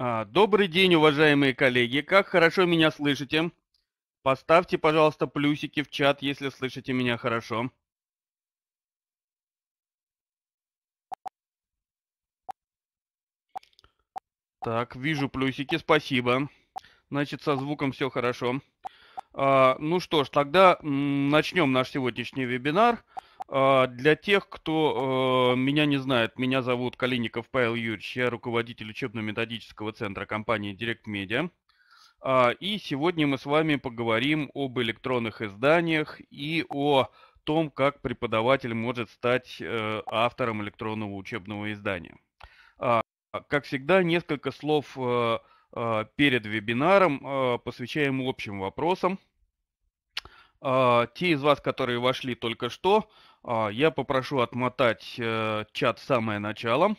А, Добрый день, уважаемые коллеги. Как хорошо меня слышите? Поставьте, пожалуйста, плюсики в чат, если слышите меня хорошо. Так, вижу плюсики, спасибо. Значит, со звуком все хорошо. А, ну что ж, тогда начнем наш сегодняшний вебинар. А, для тех, кто э, меня не знает, меня зовут Калиников Павел Юрьевич, я руководитель учебно-методического центра компании Direct Media. А, и сегодня мы с вами поговорим об электронных изданиях и о том, как преподаватель может стать э, автором электронного учебного издания. А, как всегда, несколько слов э, перед вебинаром, посвящаем общим вопросам. Те из вас, которые вошли только что, а, я попрошу отмотать э, чат самое начало.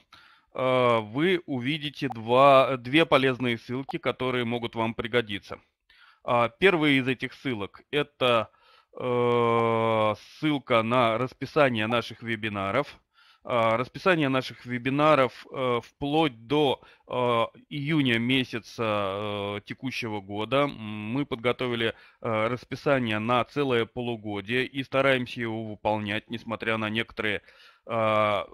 А, вы увидите два, две полезные ссылки, которые могут вам пригодиться. А, первая из этих ссылок – это э, ссылка на расписание наших вебинаров – а, расписание наших вебинаров э, вплоть до э, июня месяца э, текущего года. Мы подготовили расписание на целое полугодие и стараемся его выполнять, несмотря на некоторые а,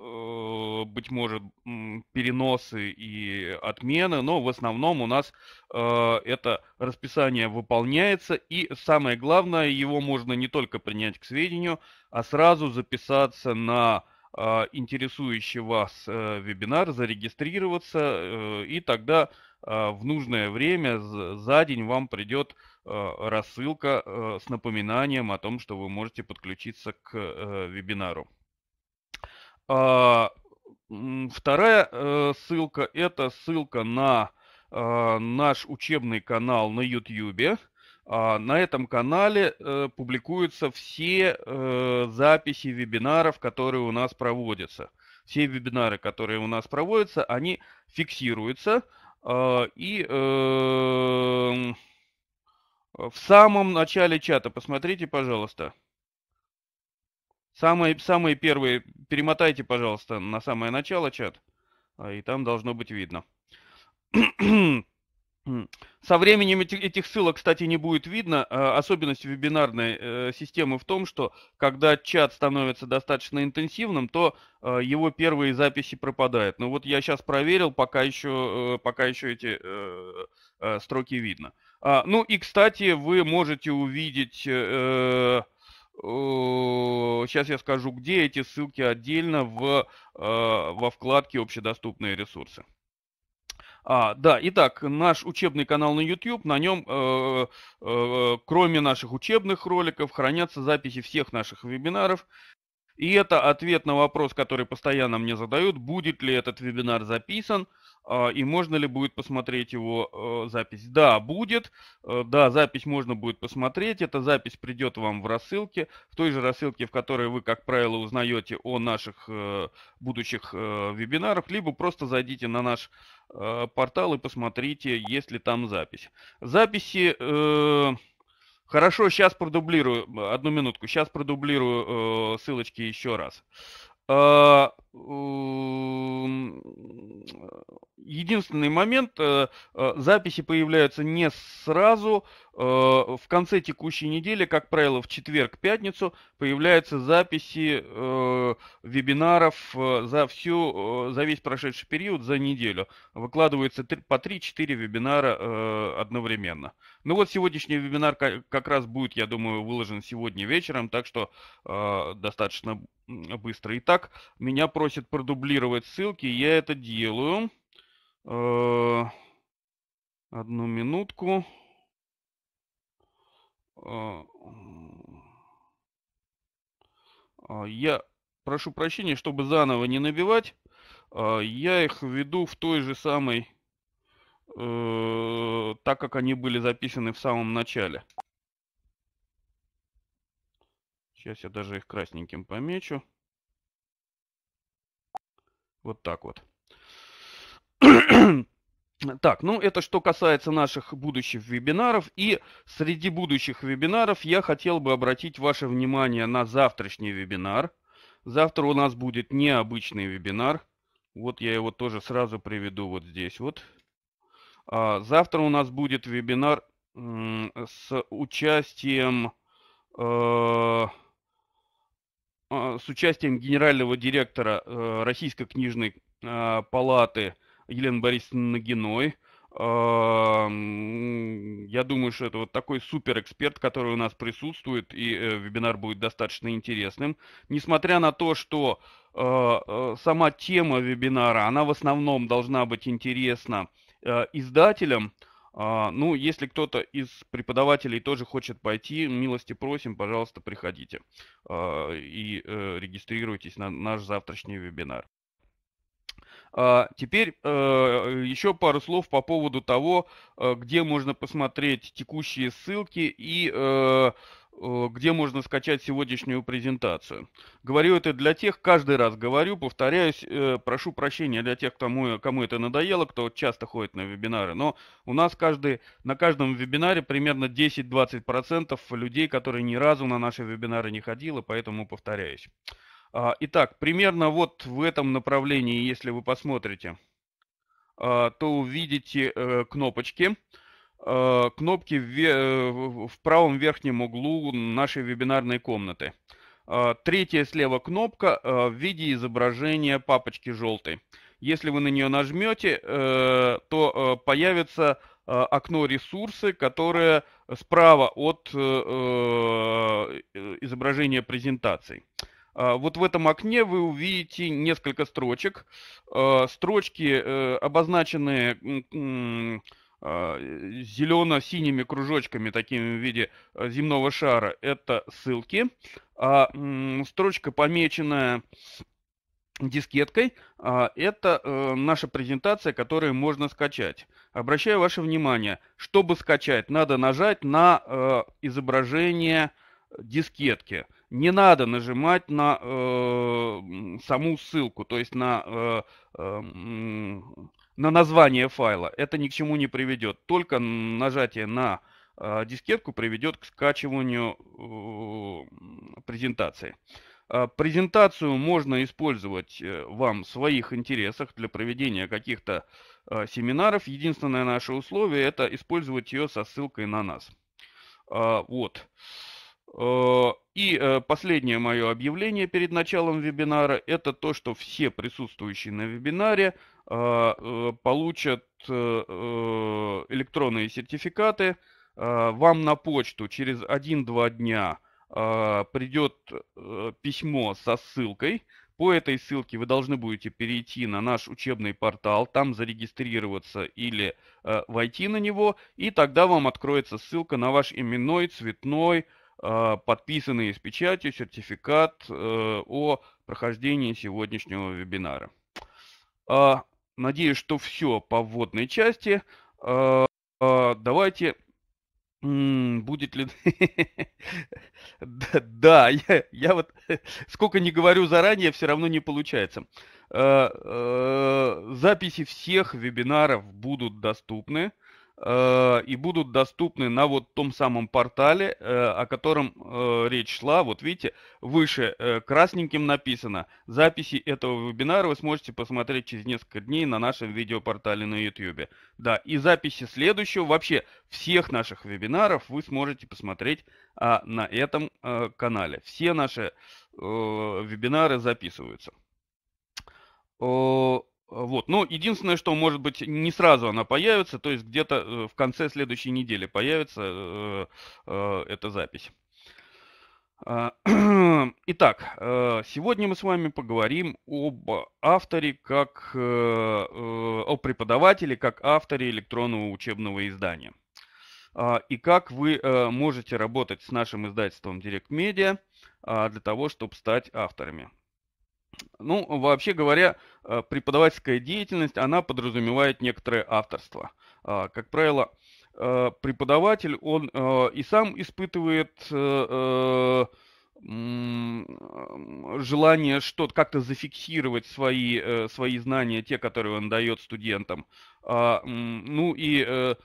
быть может, переносы и отмены, но в основном у нас это расписание выполняется, и самое главное, его можно не только принять к сведению, а сразу записаться на а, интересующий вас э, вебинар, зарегистрироваться, э, и тогда а, в нужное время за день вам придет а, рассылка э, с напоминанием о том, что вы можете подключиться к вебинару. Вторая ссылка – это ссылка на наш учебный канал на YouTube – а, на этом канале э, публикуются все э, записи вебинаров, которые у нас проводятся. Все вебинары, которые у нас проводятся, они фиксируются. А, и эм, в самом начале чата, посмотрите, пожалуйста. Самые, самые первые, перемотайте, пожалуйста, на самое начало чат, а, и там должно быть видно. Со временем этих ссылок, кстати, не будет видно. А, особенность вебинарной э, системы в том, что когда чат становится достаточно интенсивным, то э, его первые записи пропадают. Но ну, вот я сейчас проверил, пока еще, э, пока еще эти строки видно. А, ну и, кстати, вы можете увидеть, сейчас я скажу, где эти ссылки отдельно в, во вкладке «Общедоступные ресурсы». А, да, итак, наш учебный канал на YouTube, на нем, э, э, кроме наших учебных роликов, хранятся записи всех наших вебинаров. И это ответ на вопрос, который постоянно мне задают, будет ли этот вебинар записан. Э, а, и можно ли будет посмотреть его э, запись? Да, будет. Э, да, запись можно будет посмотреть. Эта запись придет вам в рассылке, в той же рассылке, в которой вы, как правило, узнаете о наших э, будущих вебинарах, либо просто зайдите на наш портал и посмотрите, есть ли там запись. Записи... Хорошо, сейчас продублирую, одну минутку, сейчас продублирую ссылочки еще раз. А, Эм, единственный момент, э, э, записи появляются не сразу. Э, в конце текущей недели, как правило, в четверг-пятницу появляются записи вебинаров за всю, за весь прошедший период, за неделю. Выкладываются по 3-4 вебинара одновременно. Ну вот сегодняшний вебинар как раз будет, я думаю, выложен сегодня вечером, так что достаточно быстро. Итак, меня просят просит продублировать ссылки, я это делаю. Э, одну минутку. Э, а, я прошу прощения, чтобы заново не набивать, э, я их введу в той же самой, так как они были записаны в самом начале. Сейчас я даже их красненьким помечу. Вот так вот. Так, ну это что касается наших будущих вебинаров. И среди будущих вебинаров я хотел бы обратить ваше внимание на завтрашний вебинар. Завтра у нас будет необычный вебинар. Вот я его тоже сразу приведу вот здесь вот. А завтра у нас будет вебинар с участием... Э а, с участием генерального директора э, Российской книжной а, палаты Елены Борисовны Нагиной. А, я думаю, что это вот такой суперэксперт, который у нас присутствует, и э, вебинар будет достаточно интересным. Несмотря на то, что э, сама тема вебинара, она в основном должна быть интересна издателям, а, ну, если кто-то из преподавателей тоже хочет пойти, милости просим, пожалуйста, приходите а, и э, регистрируйтесь на наш завтрашний вебинар. А, теперь э, еще пару слов по поводу того, э, где можно посмотреть текущие ссылки и Э, где можно скачать сегодняшнюю презентацию. Говорю это для тех, каждый раз говорю, повторяюсь, э, прошу прощения для тех, кому, кому это надоело, кто часто ходит на вебинары, но у нас каждый, на каждом вебинаре примерно 10-20% людей, которые ни разу на наши вебинары не ходило, поэтому повторяюсь. А, итак, примерно вот в этом направлении, если вы посмотрите, а, то увидите э, кнопочки – Э, кнопки э, в, в правом верхнем углу нашей вебинарной комнаты. Э, третья слева кнопка в виде изображения папочки желтой. Если вы на нее нажмете, то появится окно ресурсы, которое справа от изображения презентации. Вот в этом окне вы увидите несколько строчек. Строчки обозначены а, зелено-синими кружочками такими в виде э, земного шара. Это ссылки. А строчка, помеченная дискеткой, а, это э, наша презентация, которую можно скачать. Обращаю ваше внимание, чтобы скачать, надо нажать на э, изображение дискетки. Не надо нажимать на саму ссылку, то есть на на название файла, это ни к чему не приведет. Только нажатие на а, дискетку приведет к скачиванию э, презентации. А, презентацию можно использовать э, вам в своих интересах для проведения каких-то а, семинаров. Единственное наше условие – это использовать ее со ссылкой на нас. Вот. И э, последнее мое объявление перед началом вебинара – это то, что все присутствующие на вебинаре – а, э, получат э, э, электронные сертификаты. А, вам на почту через 1-2 дня а, придет письмо со ссылкой. По этой ссылке вы должны будете перейти на наш учебный портал, там зарегистрироваться или э, войти на него, и тогда вам откроется ссылка на ваш именной, цветной, э, подписанный с печатью сертификат э, о прохождении сегодняшнего вебинара. Надеюсь, что все по вводной части. А, а, давайте будет ли... да, я вот сколько не говорю заранее, все равно не получается. А, записи всех вебинаров будут доступны. Э, и будут доступны на вот том самом портале, э, о котором э, речь шла. Вот видите, выше красненьким написано. Записи этого вебинара вы сможете посмотреть через несколько дней на нашем видеопортале на YouTube. Да, и записи следующего, вообще всех наших вебинаров вы сможете посмотреть а, на этом канале. Все наши вебинары записываются. Э, вот. Но единственное, что, может быть, не сразу она появится, то есть где-то э, в конце следующей недели появится э, эта запись. А, итак, сегодня мы с вами поговорим об авторе как о преподавателе как авторе электронного учебного издания а, и как вы можете работать с нашим издательством Direct Media а, для того, чтобы стать авторами. Ну, вообще говоря, э, преподавательская деятельность, она подразумевает некоторое авторство. А, как правило, э, преподаватель, он э, и сам испытывает желание что-то как-то зафиксировать свои, свои знания, те, которые он дает студентам. А, ну и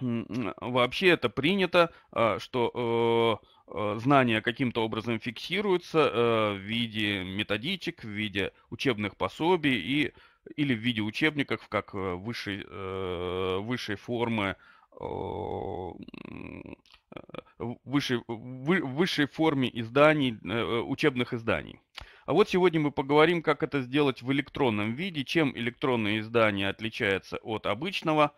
вообще это принято, что Э, знания каким-то образом фиксируются э, в виде методичек, в виде учебных пособий и, или в виде учебников как э, высшей, высшей формы высшей, высшей форме изданий, учебных изданий. А вот сегодня мы поговорим, как это сделать в электронном виде, чем электронное издание отличается от обычного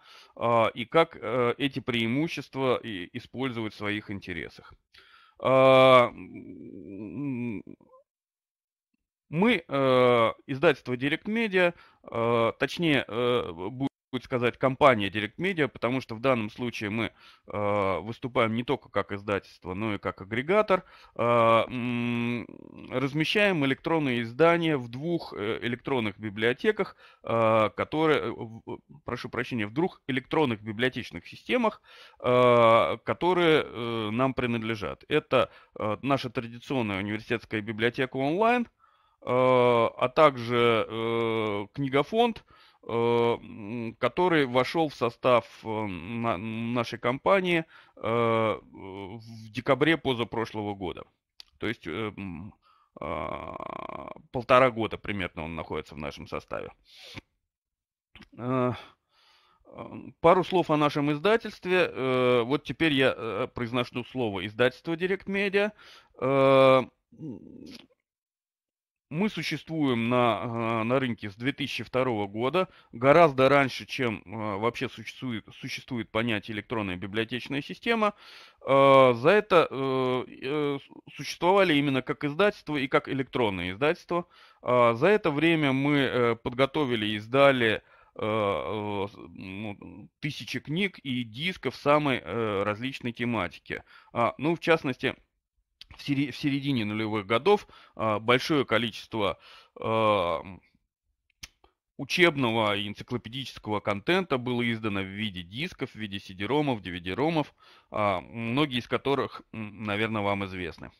и как эти преимущества использовать в своих интересах. А, мы, э, издательство Direct Media, э, точнее, э, будет сказать компания Direct Media, потому что в данном случае мы э, выступаем не только как издательство, но и как агрегатор. Э, размещаем электронные издания в двух э, электронных библиотеках, э, которые, прошу прощения, в двух электронных библиотечных системах, э, которые э, нам принадлежат. Это э, наша традиционная университетская библиотека онлайн, э, а также э, книгофонд – который вошел в состав нашей компании э, в декабре позапрошлого года. То есть э, а, полтора года примерно он находится в нашем составе. Э, пару слов о нашем издательстве. Вот теперь я произношу слово издательство Direct Media мы существуем на, э, на рынке с 2002 года, гораздо раньше, чем э, вообще существует, существует понятие электронная библиотечная система. Э, за это существовали именно как издательство и как электронное издательство. За это время мы подготовили и издали ну, тысячи книг и дисков самой различной тематики. А, ну, в частности, в середине нулевых годов а, большое количество а, учебного и энциклопедического контента было издано в виде дисков, в виде CD-ромов, DVD-ромов, а, многие из которых, наверное, вам известны.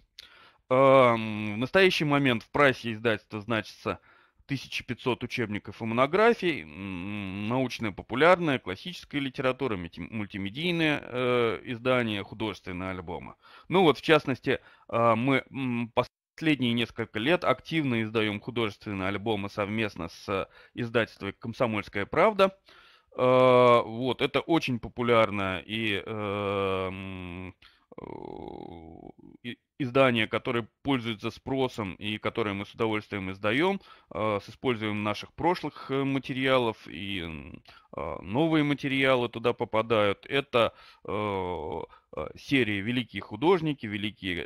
В настоящий момент в прайсе издательства значится 1500 учебников и монографий, научно популярная, классическая литература, мультимедийные э, издания, художественные альбомы. Ну вот, в частности, э, мы последние несколько лет активно издаем художественные альбомы совместно с э, издательством «Комсомольская правда». Э, вот, это очень популярно и э, Э, издания, которые пользуются спросом и которые мы с удовольствием издаем, э, с использованием наших прошлых э, материалов и новые материалы туда попадают. Это серии «Великие художники», «Великие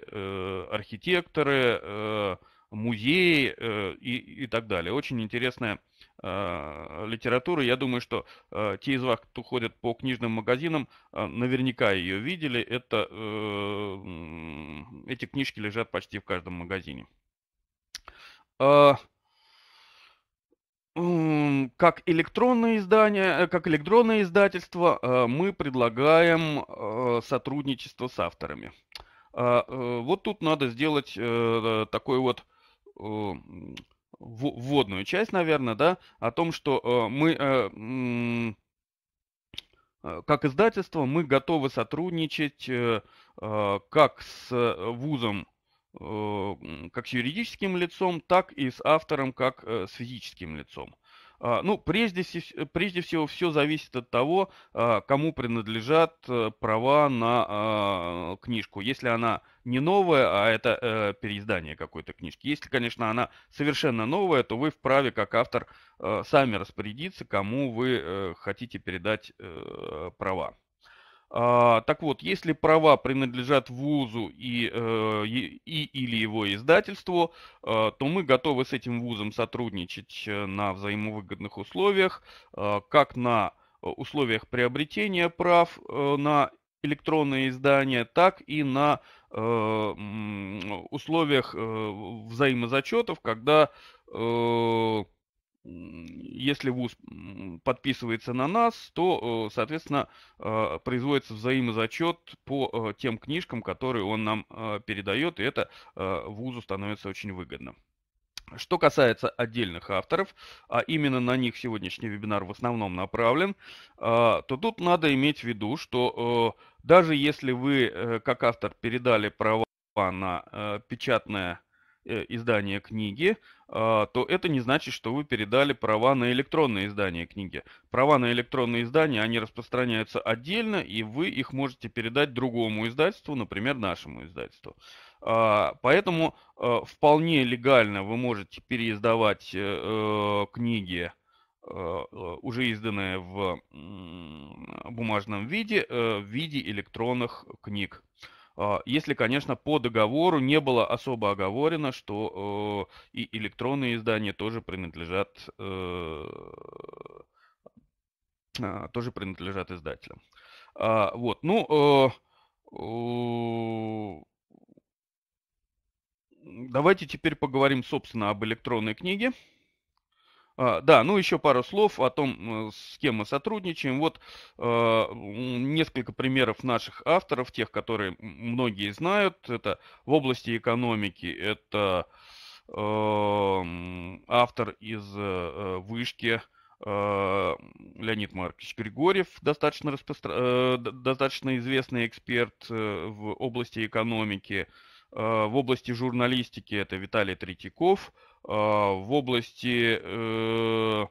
архитекторы», музеи и, и так далее. Очень интересная Э, литературы. Я думаю, что э, те из вас, кто ходит по книжным магазинам, э, наверняка ее видели. Это, эти книжки лежат почти в каждом магазине. А, как электронное издание, как электронное издательство мы предлагаем сотрудничество с авторами. А, вот тут надо сделать такой вот вводную часть, наверное, да, о том, что э, мы э, э, как издательство мы готовы сотрудничать как с вузом, как с юридическим лицом, так и с автором, как с физическим лицом. А, ну, прежде, э, прежде всего, все зависит от того, а, кому принадлежат э, права на а, книжку. Если она не новая, а это э, переиздание какой-то книжки. Если, конечно, она совершенно новая, то вы вправе, как автор, сами распорядиться, кому вы хотите передать права. А, так вот, если права принадлежат вузу и, э, и или его издательству, э, то мы готовы с этим вузом сотрудничать э, на взаимовыгодных условиях, как на условиях приобретения прав на электронные издания, так и на условиях взаимозачетов, когда если ВУЗ подписывается на нас, то, э, соответственно, э, производится взаимозачет по э, тем книжкам, которые он нам передает, и это ВУЗу становится очень выгодно. Что касается отдельных авторов, а именно на них сегодняшний вебинар в основном направлен, то тут надо иметь в виду, что даже если вы как автор передали права на печатное Э, издания книги, а, то это не значит, что вы передали права на электронное издание книги. Права на электронное издание они распространяются отдельно, и вы их можете передать другому издательству, например, нашему издательству. А, поэтому э, вполне легально вы можете переиздавать э, книги, уже изданные в бумажном виде, в виде электронных книг. А, если, конечно, по договору не было особо оговорено, что э, и электронные издания тоже принадлежат, э, а, тоже принадлежат издателям. А, вот, ну, э, давайте теперь поговорим, собственно, об электронной книге. А, да, ну еще пару слов о том, э, с кем мы сотрудничаем. Вот а, несколько примеров наших авторов, тех, которые многие знают. Это в области экономики, это эм, автор из э, «Вышки», а, Леонид Маркович Григорьев, достаточно, распостро... Э, достаточно известный эксперт в области экономики. В области журналистики это Виталий Третьяков – а, в области, э,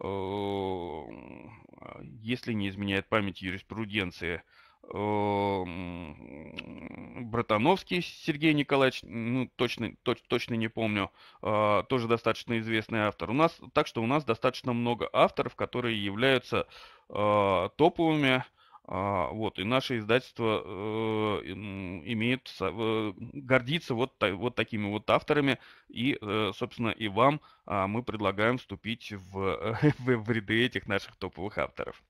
эм, а, если не изменяет память юриспруденции, эм, Братановский Сергей Николаевич, ну, точно, точ, точно не помню, а, тоже достаточно известный автор. У нас, так что у нас достаточно много авторов, которые являются топовыми а, вот, и наше издательство э, имеет, гордится вот, вот такими вот авторами. И, э, собственно, и вам а, мы предлагаем вступить в, в, в ряды этих наших топовых авторов.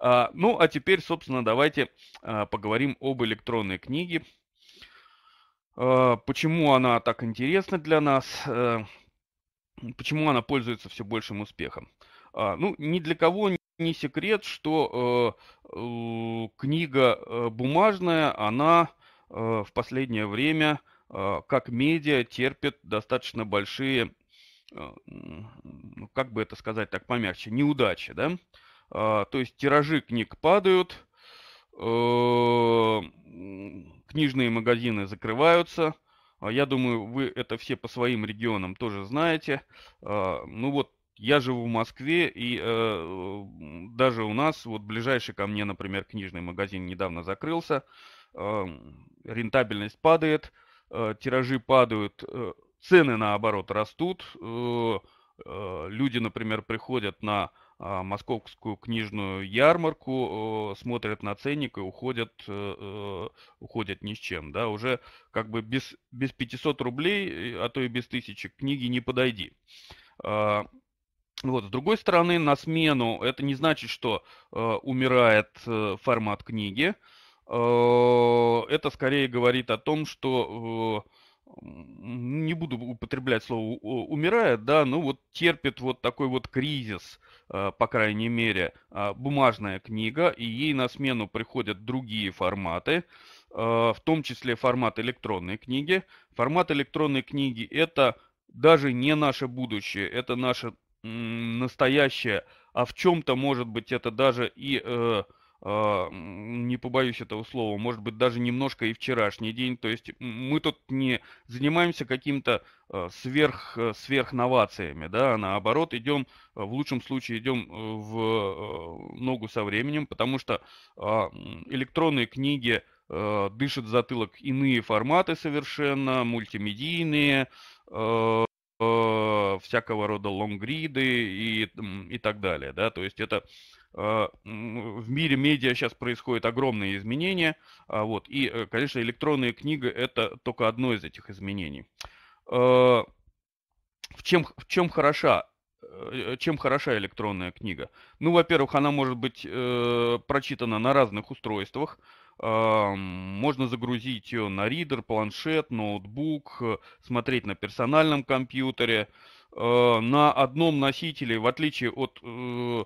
А, ну, а теперь, собственно, давайте поговорим об электронной книге. Почему она так интересна для нас? Э, почему она пользуется все большим успехом? Ну, ни для кого не секрет, что э, книга э, бумажная, она э, в последнее время э, как медиа терпит достаточно большие, э, ну, как бы это сказать так помягче, неудачи. Да? Э, то есть тиражи книг падают, э, книжные магазины закрываются. А я думаю, вы это все по своим регионам тоже знаете. А, ну вот я живу в Москве, и э, даже у нас, вот ближайший ко мне, например, книжный магазин недавно закрылся, э, рентабельность падает, э, тиражи падают, э, цены наоборот растут. Э, э, люди, например, приходят на э, московскую книжную ярмарку, э, смотрят на ценник и уходят, э, э, уходят ни с чем. Да? Уже как бы без, без 500 рублей, э, а то и без тысячи книги не подойди. А, вот, с другой стороны, на смену это не значит, что э, умирает э, формат книги. Э, это скорее говорит о том, что э, не буду употреблять слово умирает, да, ну вот терпит вот такой вот кризис, э, по крайней мере, э, бумажная книга, и ей на смену приходят другие форматы, э, в том числе формат электронной книги. Формат электронной книги – это даже не наше будущее, это наше настоящее, а в чем-то, может быть, это даже и, э, э, не побоюсь этого слова, может быть, даже немножко и вчерашний день. То есть мы тут не занимаемся каким-то э, сверх, э, сверхновациями, да, а наоборот идем, э, в лучшем случае идем в ногу со временем, потому что а, электронные книги, дышит затылок иные форматы совершенно, мультимедийные, э, всякого рода лонгриды и, и так далее. Да? То есть это э, в мире медиа сейчас происходят огромные изменения. Э, вот, и, э, конечно, электронная книга – это только одно из этих изменений. Э, в, чем, в чем хороша э, чем хороша электронная книга? Ну, во-первых, она может быть э, прочитана на разных устройствах, а, можно загрузить ее э, на ридер, планшет, ноутбук, э, смотреть на персональном компьютере. А, на одном носителе, в отличие от э,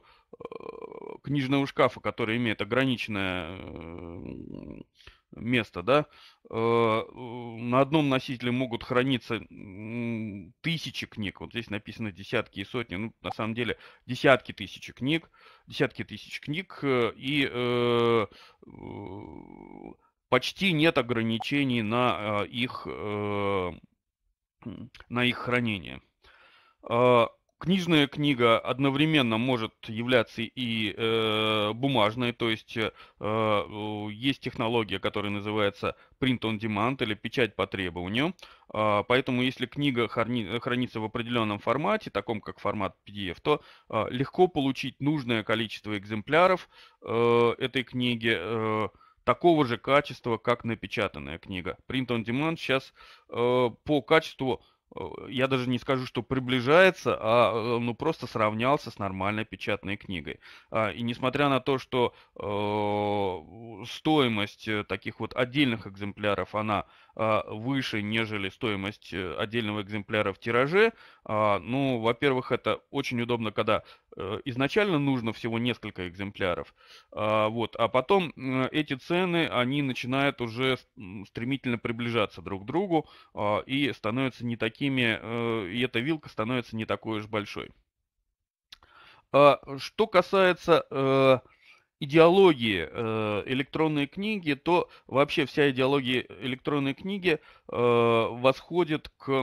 книжного шкафа, который имеет ограниченное место, да, э, на одном носителе могут храниться тысячи книг, вот здесь написано десятки и сотни, ну, на самом деле, десятки тысяч книг, десятки тысяч книг, э, и э, почти нет ограничений на их, на их хранение. Книжная книга одновременно может являться и э, бумажной, то есть э, есть технология, которая называется print on demand или печать по требованию. Э, поэтому если книга храни, хранится в определенном формате, таком как формат PDF, то э, легко получить нужное количество экземпляров э, этой книги. Э, такого же качества, как напечатанная книга. Print on demand сейчас э, по качеству Э, я даже не скажу, что приближается, а э, ну, просто сравнялся с нормальной печатной книгой. А, и несмотря на то, что э, стоимость э, таких вот отдельных экземпляров, она а, выше, нежели стоимость э, отдельного экземпляра в тираже. А, ну, во-первых, это очень удобно, когда э, изначально нужно всего несколько экземпляров. А, вот. А потом э, эти цены, они начинают уже стремительно приближаться друг к другу и становятся не такими, и эта вилка становится не такой уж большой. Что касается идеологии э, электронной книги, то вообще вся идеология электронной книги э, восходит к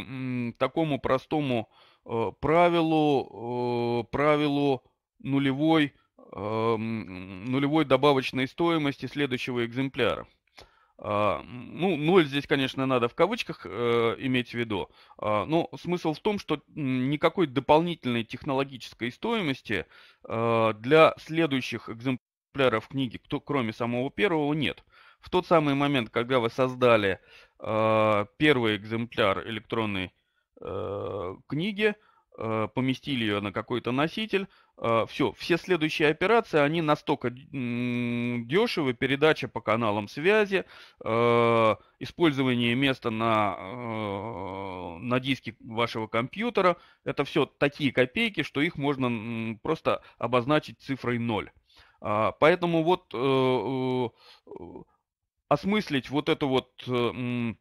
такому простому э, правилу, э, правилу нулевой, э, нулевой добавочной стоимости следующего экземпляра. А, ну, ноль здесь, конечно, надо в кавычках иметь в виду, а, но смысл в том, что никакой дополнительной технологической стоимости для следующих экземпляров экземпляров книги, кто, кроме самого первого, нет. В тот самый момент, когда вы создали э, первый экземпляр электронной э, книги, э, поместили ее на какой-то носитель, э, все, все следующие операции, они настолько дешевы, передача по каналам связи, э, использование места на, э, на диске вашего компьютера, это все такие копейки, что их можно просто обозначить цифрой 0. А, поэтому вот э, осмыслить вот это вот эм,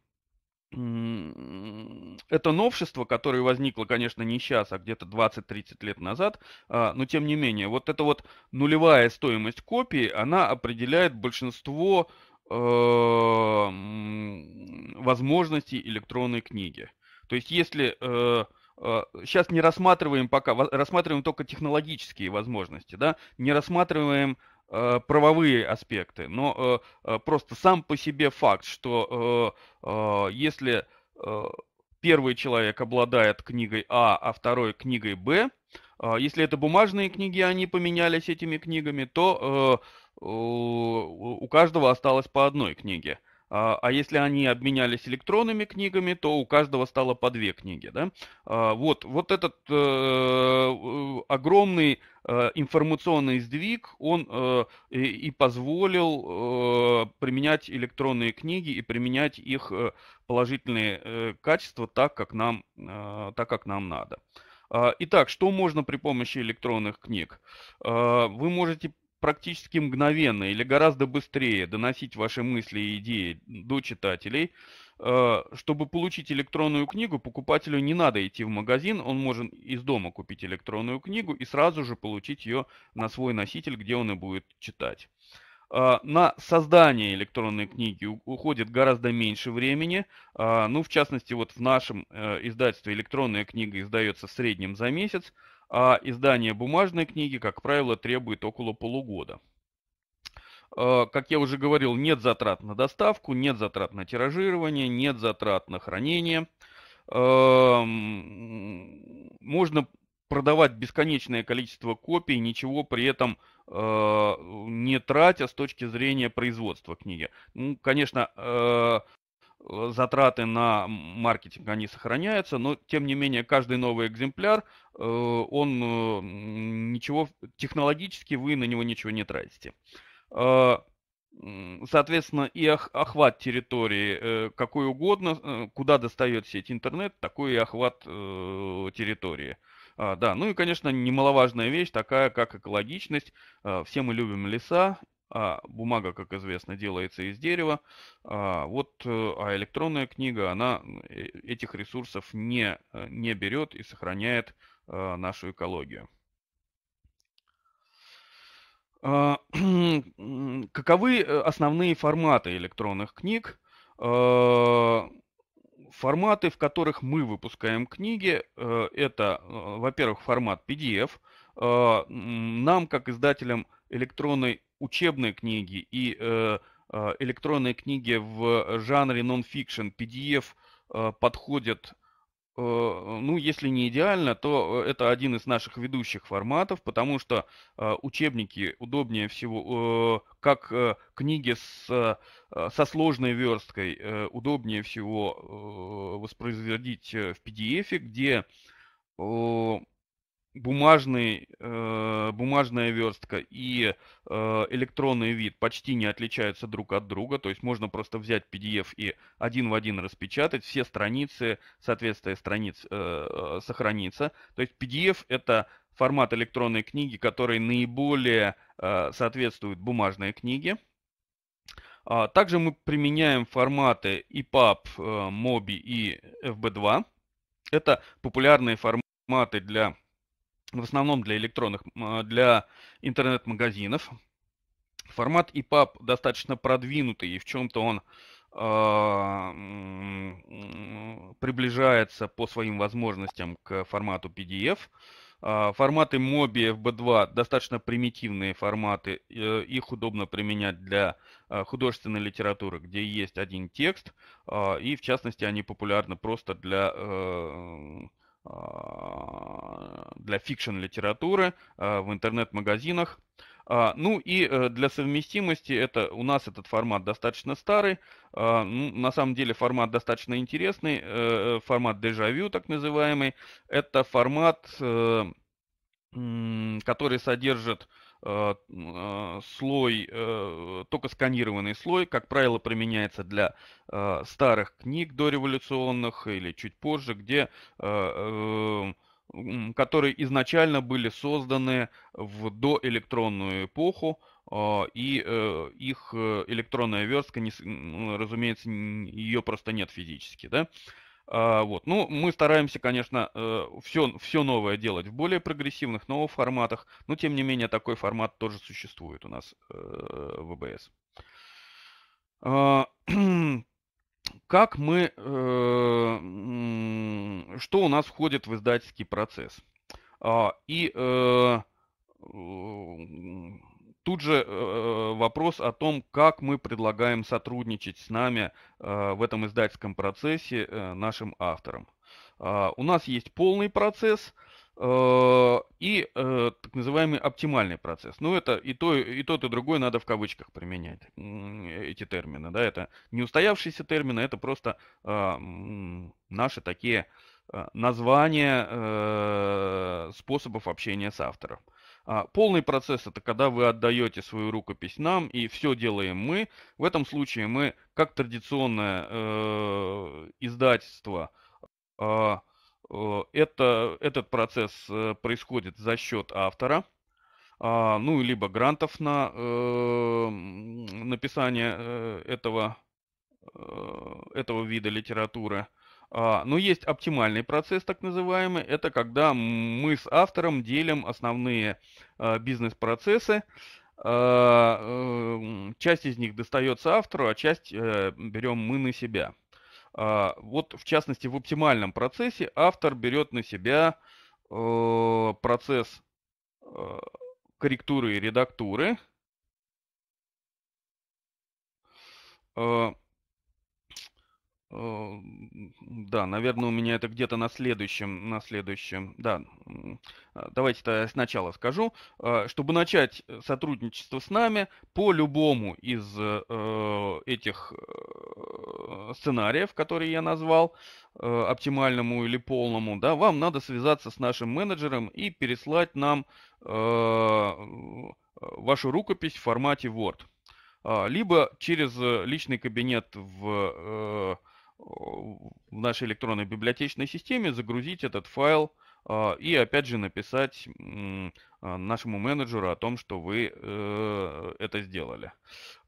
это новшество, которое возникло, конечно, не сейчас, а где-то 20-30 лет назад, а, но тем не менее, вот эта вот нулевая стоимость копии, она определяет большинство э, возможностей электронной книги. То есть, если э, сейчас э, не рассматриваем пока, рассматриваем только технологические возможности, да, не рассматриваем э, правовые аспекты, но э, просто сам по себе факт, что если первый человек обладает книгой А, а второй книгой Б, если это бумажные книги, они поменялись этими книгами, то у каждого осталось по одной книге. А, а если они обменялись электронными книгами, то у каждого стало по две книги. Да? А, вот, вот этот э, э огромный э, информационный сдвиг, он э, и позволил э, применять электронные книги и применять их э, положительные качества так, как нам, так, как нам надо. А, итак, что можно при помощи электронных книг? Вы можете практически мгновенно или гораздо быстрее доносить ваши мысли и идеи до читателей. Э, чтобы получить электронную книгу, покупателю не надо идти в магазин, он может из дома купить электронную книгу и сразу же получить ее на свой носитель, где он и будет читать. Э, на создание электронной книги уходит гораздо меньше времени. Э, ну, в частности, вот в нашем издательстве электронная книга издается в среднем за месяц а издание бумажной книги, как правило, требует около полугода. А, как я уже говорил, нет затрат на доставку, нет затрат на тиражирование, нет затрат на хранение. Можно продавать бесконечное количество копий, ничего при этом а, не тратя с точки зрения производства книги. Ну, конечно, а, Э, затраты на маркетинг, они сохраняются, но тем не менее каждый новый экземпляр, э, он э, ничего, технологически вы на него ничего не тратите. Соответственно, и охват территории какой угодно, куда достает сеть интернет, такой и охват территории. А, да, ну и, конечно, немаловажная вещь, такая как экологичность. Все мы любим леса, а бумага, как известно, делается из дерева. А вот э, а электронная книга, она э, этих ресурсов не, э, не берет и сохраняет нашу экологию. А, каковы основные форматы электронных книг? А, форматы, в которых мы выпускаем книги, это, во-первых, формат PDF. А, нам, как издателям электронной учебные книги и э, э, электронные книги в жанре нон-фикшн, PDF э, подходят, ну, если не идеально, то это один из наших ведущих форматов, потому что учебники удобнее всего, как книги с, э, со сложной версткой, удобнее всего э, воспроизводить в PDF, где бумажный, э, бумажная верстка и э, электронный вид почти не отличаются друг от друга, то есть можно просто взять PDF и один в один распечатать, все страницы, соответствие страниц э, сохранится. То есть PDF это формат электронной книги, который наиболее э, соответствует бумажной книге. А, также мы применяем форматы EPUB, MOBI и FB2. Э, это популярные форматы для в основном для электронных, а, для интернет-магазинов. Формат EPUB достаточно продвинутый, и в чем-то он э, приближается по своим возможностям к формату PDF. А, форматы MOBI FB2 достаточно примитивные форматы, э, их удобно применять для художественной литературы, где есть один текст, и в частности они популярны просто для э, Э, для фикшн-литературы э, в интернет-магазинах. Э, ну и для совместимости это у нас этот формат достаточно старый, ну, на самом деле формат достаточно интересный, формат дежавю так называемый. Это формат, который содержит Э, э, слой, э, только сканированный слой, как правило, применяется для старых книг дореволюционных или чуть позже, где которые изначально были созданы в доэлектронную эпоху, и их электронная верстка, разумеется, ее просто нет физически, да, а, вот. Ну, мы стараемся, конечно, все, э, все новое делать в более прогрессивных, новых форматах, но тем не менее такой формат тоже существует у нас э, в ВБС. А, как мы, э, что у нас входит в издательский процесс? А, и Тут же э, э, вопрос о том, как мы предлагаем сотрудничать с нами э, в этом издательском процессе э, нашим авторам. Э, у нас есть полный процесс э, и э, так называемый оптимальный процесс. Ну, это и, то, и тот, и другой надо в кавычках применять эти термины. Да? Это не устоявшиеся термины, это просто э, наши такие э, названия э, способов общения с автором. Э, а полный процесс это когда вы отдаете свою рукопись нам и все делаем мы. В этом случае мы, как традиционное э, издательство, а, э, это, этот процесс э, происходит за счет автора, э, ну либо грантов на э, написание э, этого, э, этого вида литературы. А, Но ну, есть оптимальный процесс, так называемый. Это когда мы с автором делим основные а, бизнес-процессы. А, эм, часть из них достается автору, а часть э, берем мы на себя. Вот в частности в оптимальном процессе автор берет на себя э, процесс э, корректуры и редактуры да, наверное, у меня это где-то на следующем, на следующем, да. А, давайте-то сначала скажу. А, чтобы начать э, сотрудничество с нами, по любому из э, э, этих сценариев, которые я назвал, оптимальному или полному, да, вам надо связаться с нашим менеджером и переслать нам вашу рукопись в формате Word. А, либо через личный кабинет в в нашей электронной библиотечной системе, загрузить этот файл а, и опять же написать а, нашему менеджеру о том, что вы э, это сделали.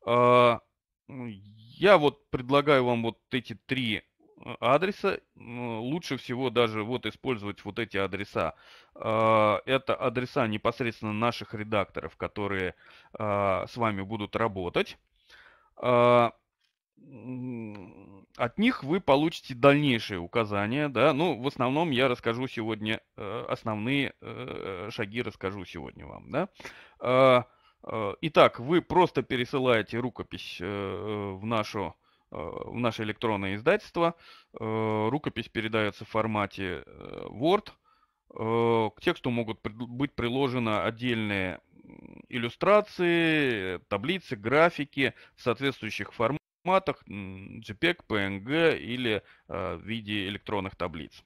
А, ну, я вот предлагаю вам вот эти три э, адреса. Лучше всего даже вот использовать вот эти адреса. Это адреса непосредственно наших редакторов, которые с вами будут работать от них вы получите дальнейшие указания, да, ну, в основном я расскажу сегодня, э, основные э, э, шаги расскажу сегодня вам, да. А, а, итак, вы просто пересылаете рукопись в нашу в наше электронное издательство. Рукопись передается в формате Word. К тексту могут быть приложены отдельные иллюстрации, таблицы, графики в соответствующих форматах форматах JPEG, PNG или э, в виде электронных таблиц.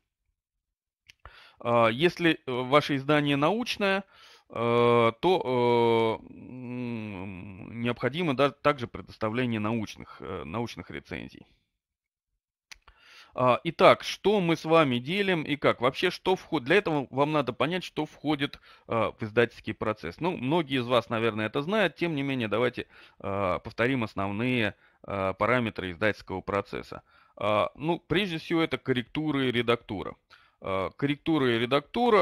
А, если э, ваше издание научное, э, то необходимо также предоставление научных, научных рецензий. А, итак, что мы с вами делим и как? Вообще, что входит? Для этого вам надо понять, что входит в издательский процесс. Ну, многие из вас, наверное, это знают. Тем не менее, давайте повторим основные Э, параметры издательского процесса. А, ну, прежде всего, это а, корректура и редактура. Корректура э, и э, редактура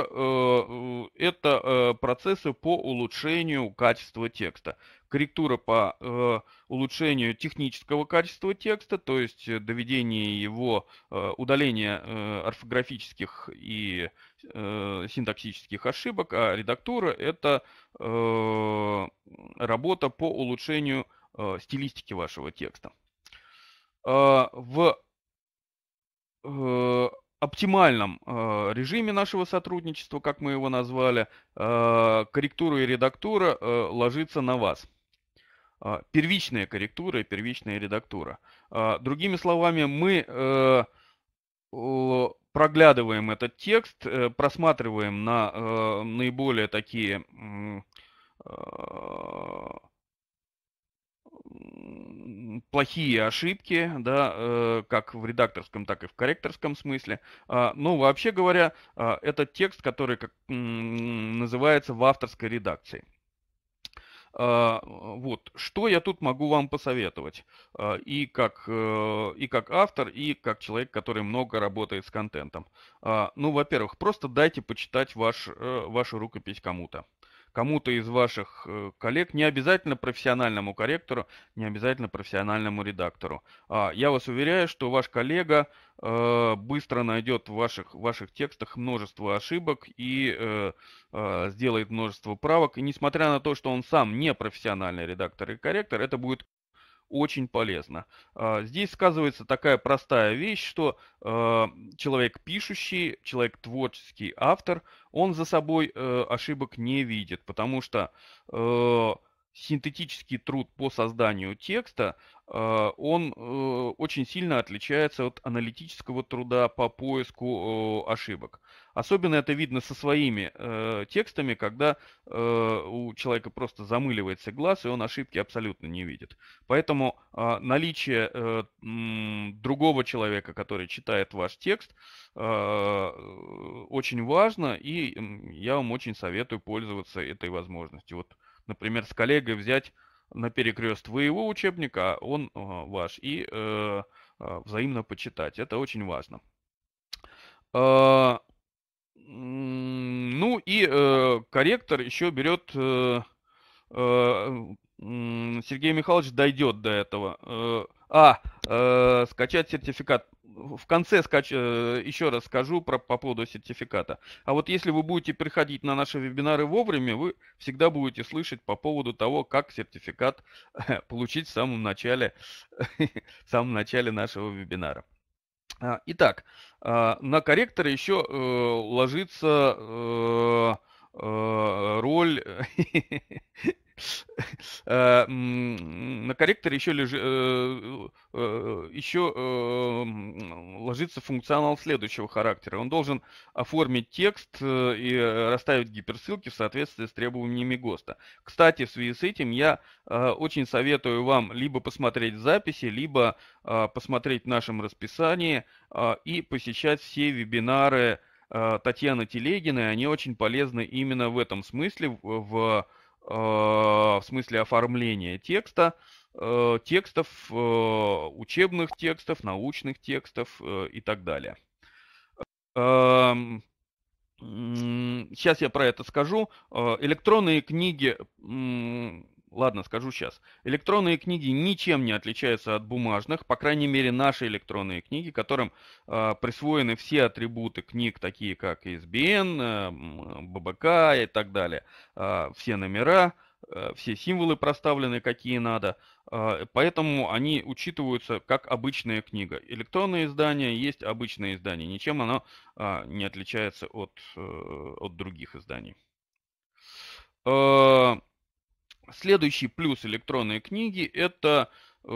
– это процессы по улучшению качества текста. Корректура по улучшению технического качества текста, то есть доведение его, удаление орфографических и синтаксических ошибок, а редактура – это работа по улучшению текста Э, стилистики вашего текста. Э, в э, оптимальном режиме нашего сотрудничества, как мы его назвали, корректура и редактура ложится на вас. первичная корректура и первичная редактура. другими словами, мы проглядываем этот текст, просматриваем на наиболее такие плохие ошибки, да, э, как в редакторском, так и в корректорском смысле. А, но ну, вообще говоря, э, а, это текст, который как, называется в авторской редакции. А, вот, что я тут могу вам посоветовать и как, э, и как автор, и как человек, который много работает с контентом. Ну, во-первых, просто дайте почитать ваш, э, вашу рукопись кому-то кому-то из ваших э, коллег, не обязательно профессиональному корректору, не обязательно профессиональному редактору. А, я вас уверяю, что ваш коллега э, быстро найдет в ваших, ваших текстах множество ошибок и э, сделает множество правок. И несмотря на то, что он сам не профессиональный редактор и корректор, это будет очень полезно. А, здесь сказывается такая простая вещь, что а, человек пишущий, человек творческий автор, он за собой э, ошибок не видит, потому что э, синтетический труд по созданию текста, э, он очень сильно отличается от аналитического труда по поиску ошибок. Особенно это видно со своими э, текстами, когда э, у человека просто замыливается глаз, и он ошибки абсолютно не видит. Поэтому э, наличие э, м, другого человека, который читает ваш текст, э, очень важно, и я вам очень советую пользоваться этой возможностью. Вот, например, с коллегой взять на перекрест вы его учебника, а он э, ваш, и э, взаимно почитать. Это очень важно. Ну и э, корректор еще берет э, э, Сергей Михайлович дойдет до этого. Э, а, э, скачать сертификат. В конце скач... Э, еще раз скажу про, по поводу сертификата. А вот если вы будете приходить на наши вебинары вовремя, вы всегда будете слышать по поводу того, как сертификат э, получить в самом начале, в самом начале нашего вебинара. А, итак, а, на корректоры еще э, ложится э, э, роль Э, на корректоре еще, лежи, э, э, еще ложится функционал следующего характера. Он должен оформить текст и расставить гиперссылки в соответствии с требованиями ГОСТа. Кстати, в связи с этим я очень советую вам либо посмотреть записи, либо посмотреть в нашем расписании и посещать все вебинары Татьяны Телегиной. Они очень полезны именно в этом смысле, в Э, в смысле оформления текста, э, текстов, э, учебных текстов, научных текстов и так далее. Сейчас эм, я про это скажу. Электронные книги Ладно, скажу сейчас. Электронные книги ничем не отличаются от бумажных, по крайней мере, наши электронные книги, которым э, присвоены все атрибуты книг, такие как ISBN, э, ББК и так далее. Э, все номера, э, все символы проставлены, какие надо. Э, поэтому они учитываются как обычная книга. Электронное издание есть обычное издание. Ничем оно э, не отличается от, э, от других изданий. Следующий плюс электронной книги – это э,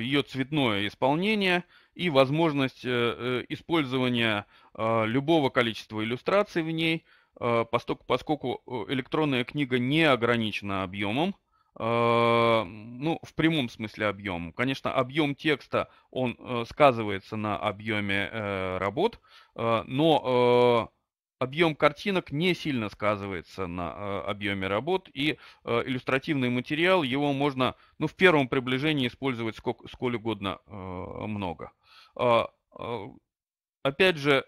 ее цветное исполнение и возможность э, э, использования любого количества иллюстраций в ней, поскольку электронная книга не ограничена объемом, ну, в прямом смысле объемом. Конечно, объем текста, он сказывается на объеме работ, но объем картинок не сильно сказывается на э, объеме работ, и э, иллюстративный материал, его можно ну, в первом приближении использовать сколько, сколь угодно э, много. А, опять же,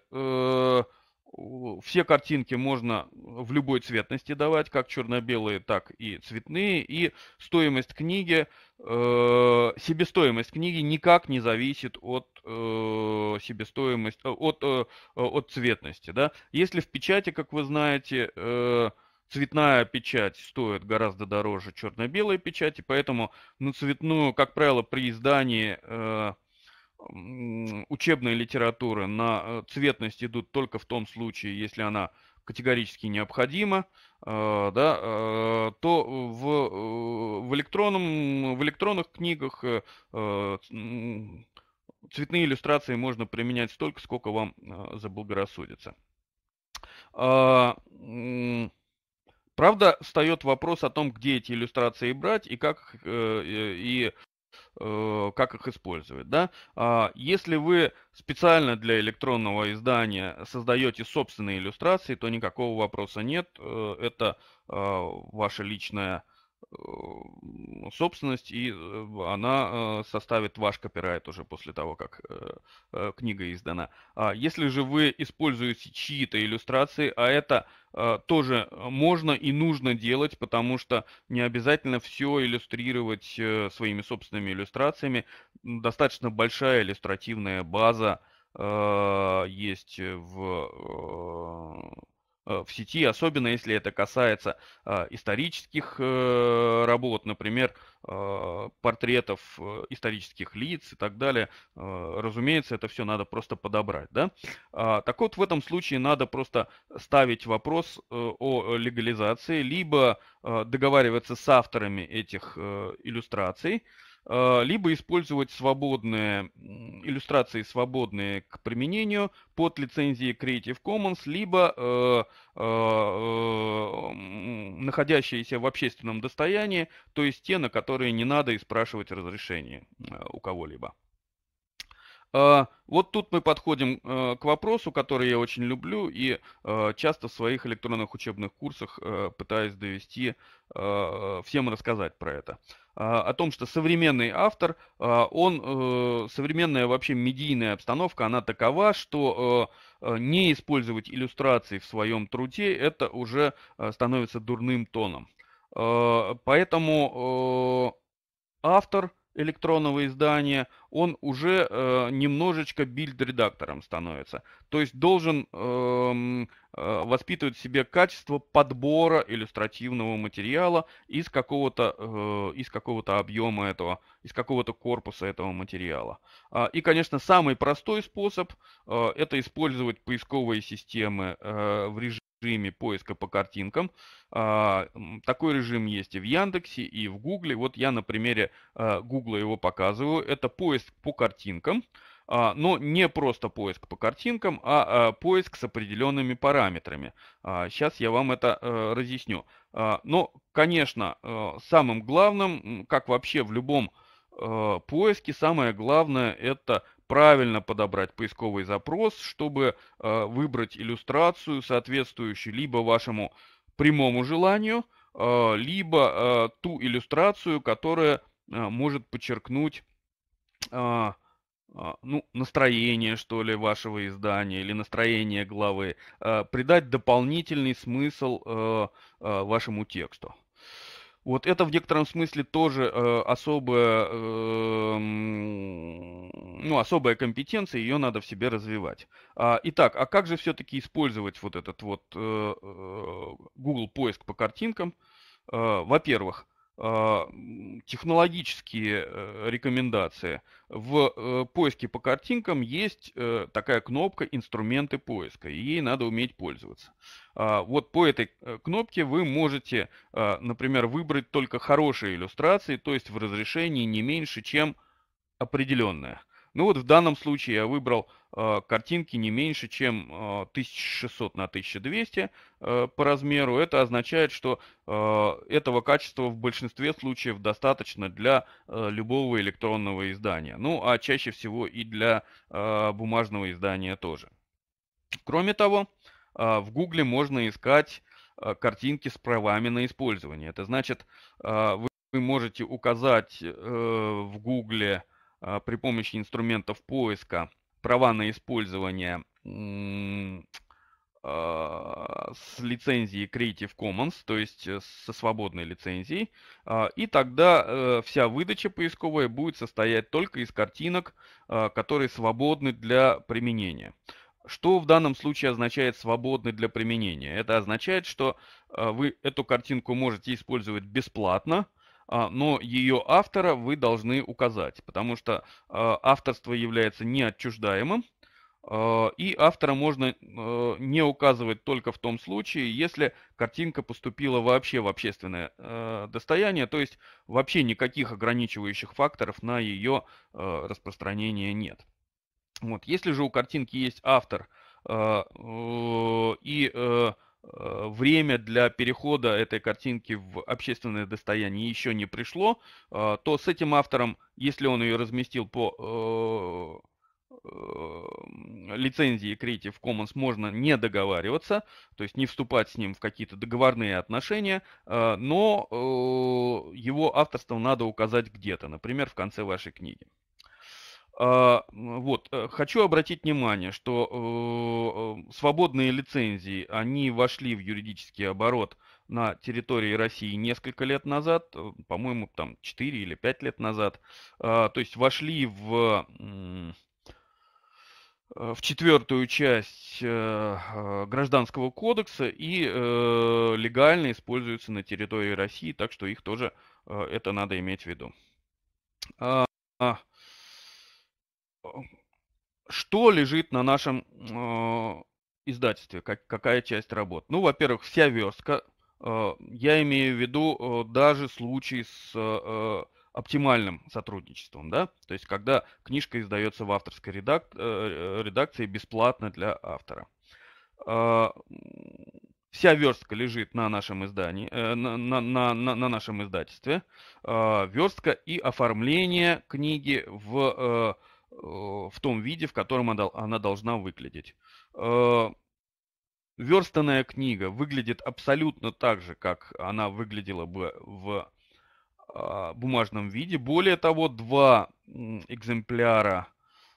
все картинки можно в любой цветности давать, как черно-белые, так и цветные. И стоимость книги, э, себестоимость книги никак не зависит от э, себестоимости, э, от, от цветности. Да? Если в печати, как вы знаете, цветная печать стоит гораздо дороже черно-белой печати, поэтому на цветную, как правило, при издании Учебной литературы на э, цветность идут только в том случае, если она категорически необходима, э, да, э, то в, в, электронном, в электронных книгах цветные иллюстрации можно применять столько, сколько вам заблагорассудится. А, правда, встает вопрос о том, где эти иллюстрации брать и как и Э, как их использовать. Да? А, если вы специально для электронного издания создаете собственные иллюстрации, то никакого вопроса нет. Э, это а, ваша личная Эм, собственность, и э, она э, составит ваш копирайт уже после того, как э, книга издана. А если же вы используете чьи-то иллюстрации, а это тоже можно и нужно делать, потому что не обязательно все иллюстрировать своими собственными иллюстрациями. Достаточно большая иллюстративная база есть в Э, в сети, особенно если это касается э, исторических э, работ, например, портретов исторических лиц и так далее. Разумеется, это все надо просто подобрать. Да? А, так вот, в этом случае надо просто ставить вопрос о легализации, либо договариваться с авторами этих иллюстраций, Э, либо использовать свободные иллюстрации, свободные к применению под лицензией Creative Commons, либо э, э, э находящиеся в общественном достоянии, то есть те, на которые не надо и спрашивать разрешение э, у кого-либо. Вот тут мы подходим к вопросу, который я очень люблю и часто в своих электронных учебных курсах пытаюсь довести, всем рассказать про это. А, о том, что современный автор, а, он, э, современная вообще медийная обстановка, она такова, что э, э, не использовать иллюстрации в своем труде, это уже становится дурным тоном. А, поэтому автор электронного издания, он уже э, немножечко билд-редактором становится. То есть должен эм, э, воспитывать в себе качество подбора иллюстративного материала из какого-то э, из какого-то объема этого, из какого-то корпуса этого материала. Э, и, конечно, самый простой способ э, это использовать поисковые системы э, в режиме режиме поиска по картинкам. А, такой режим есть и в Яндексе, и в Гугле. Вот я на примере а, Гугла его показываю. Это поиск по картинкам, а, но не просто поиск по картинкам, а поиск с определенными параметрами. Сейчас я вам это э, разъясню. Но, конечно, э, самым главным, как вообще в любом э, поиске, самое главное это правильно подобрать поисковый запрос, чтобы э, выбрать иллюстрацию, соответствующую либо вашему прямому желанию, э, либо э, ту иллюстрацию, которая может подчеркнуть ну, настроение, что ли, вашего издания или настроение главы, придать дополнительный смысл вашему тексту. Вот это в некотором смысле тоже э, особая, э, ну, особая компетенция, ее надо в себе развивать. А, итак, а как же все-таки использовать вот этот вот э, э, Google поиск по картинкам? Э, во-первых, э, технологические э, рекомендации. В поиске по картинкам есть такая кнопка «Инструменты поиска», и ей надо уметь пользоваться. А, вот по этой э, кнопке вы можете, а, например, выбрать только хорошие иллюстрации, то есть в разрешении не меньше, чем определенное. Ну вот в данном случае я выбрал а, картинки не меньше, чем 1600 на 1200 по размеру. Это означает, что этого качества в большинстве случаев достаточно для любого электронного издания. Ну а чаще всего и для бумажного издания тоже. Кроме того, а, в Гугле можно искать а, картинки с правами на использование. Это значит, а, вы можете указать э, в Гугле при помощи инструментов поиска права на использование с лицензией Creative Commons, то есть э, со свободной лицензией, и тогда э, вся выдача поисковая будет состоять только из картинок, которые свободны для применения. Что в данном случае означает свободный для применения? Это означает, что э, вы эту картинку можете использовать бесплатно, а, но ее автора вы должны указать, потому что э, авторство является неотчуждаемым, э, и автора можно не указывать только в том случае, если картинка поступила вообще в общественное достояние, то есть вообще никаких ограничивающих факторов на ее распространение нет. Вот. Если же у картинки есть автор э, и э, э, время для перехода этой картинки в общественное достояние еще не пришло, то с этим автором, если он ее разместил по лицензии Creative Commons можно не договариваться, то есть не вступать с ним в какие-то договорные отношения, но его авторство надо указать где-то, например, в конце вашей книги. А, вот, э, хочу обратить внимание, что э, э, свободные лицензии, они вошли в юридический оборот на территории России несколько лет назад, по-моему, там 4 или 5 лет назад, а, то есть вошли в, в четвертую часть Гражданского кодекса и легально используются на территории России, так что их тоже это надо иметь в виду. А, Э, что лежит на нашем э, издательстве, как, какая часть работ? Ну, во-первых, вся верстка. Э, я имею в виду э, даже случаи с э, оптимальным сотрудничеством, да, то есть когда книжка издается в авторской редак... э, редакции бесплатно для автора. Э, вся верстка лежит на нашем издании, э, на, на, на, на нашем издательстве. Э, верстка и оформление книги в э, Э, в том виде, в котором она должна выглядеть. Э, верстанная книга выглядит абсолютно так же, как она выглядела бы в а, бумажном виде. Более того, два экземпляра,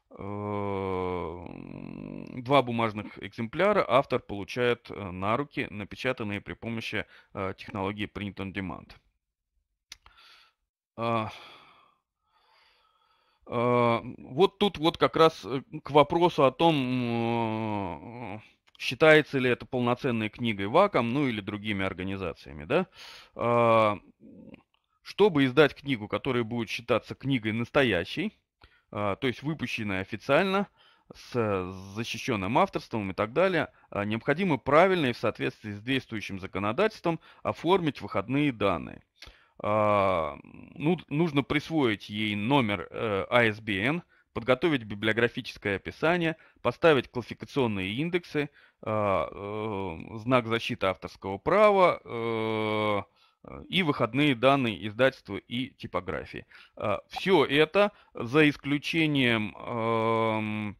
э, два бумажных экземпляра автор получает на руки, напечатанные при помощи технологии Print on Demand. А, вот тут вот как раз э, к вопросу о том, э, считается ли это полноценной книгой ВАКом, ну или другими организациями, да. А, чтобы издать книгу, которая будет считаться книгой настоящей, а, то есть выпущенной официально, с защищенным авторством и так далее, необходимо правильно и в соответствии с действующим законодательством оформить выходные данные. А, ну, нужно присвоить ей номер э, ISBN, а подготовить библиографическое описание, поставить классификационные индексы, э, э, знак защиты авторского права э, и выходные данные издательства и типографии. Все это за исключением эм,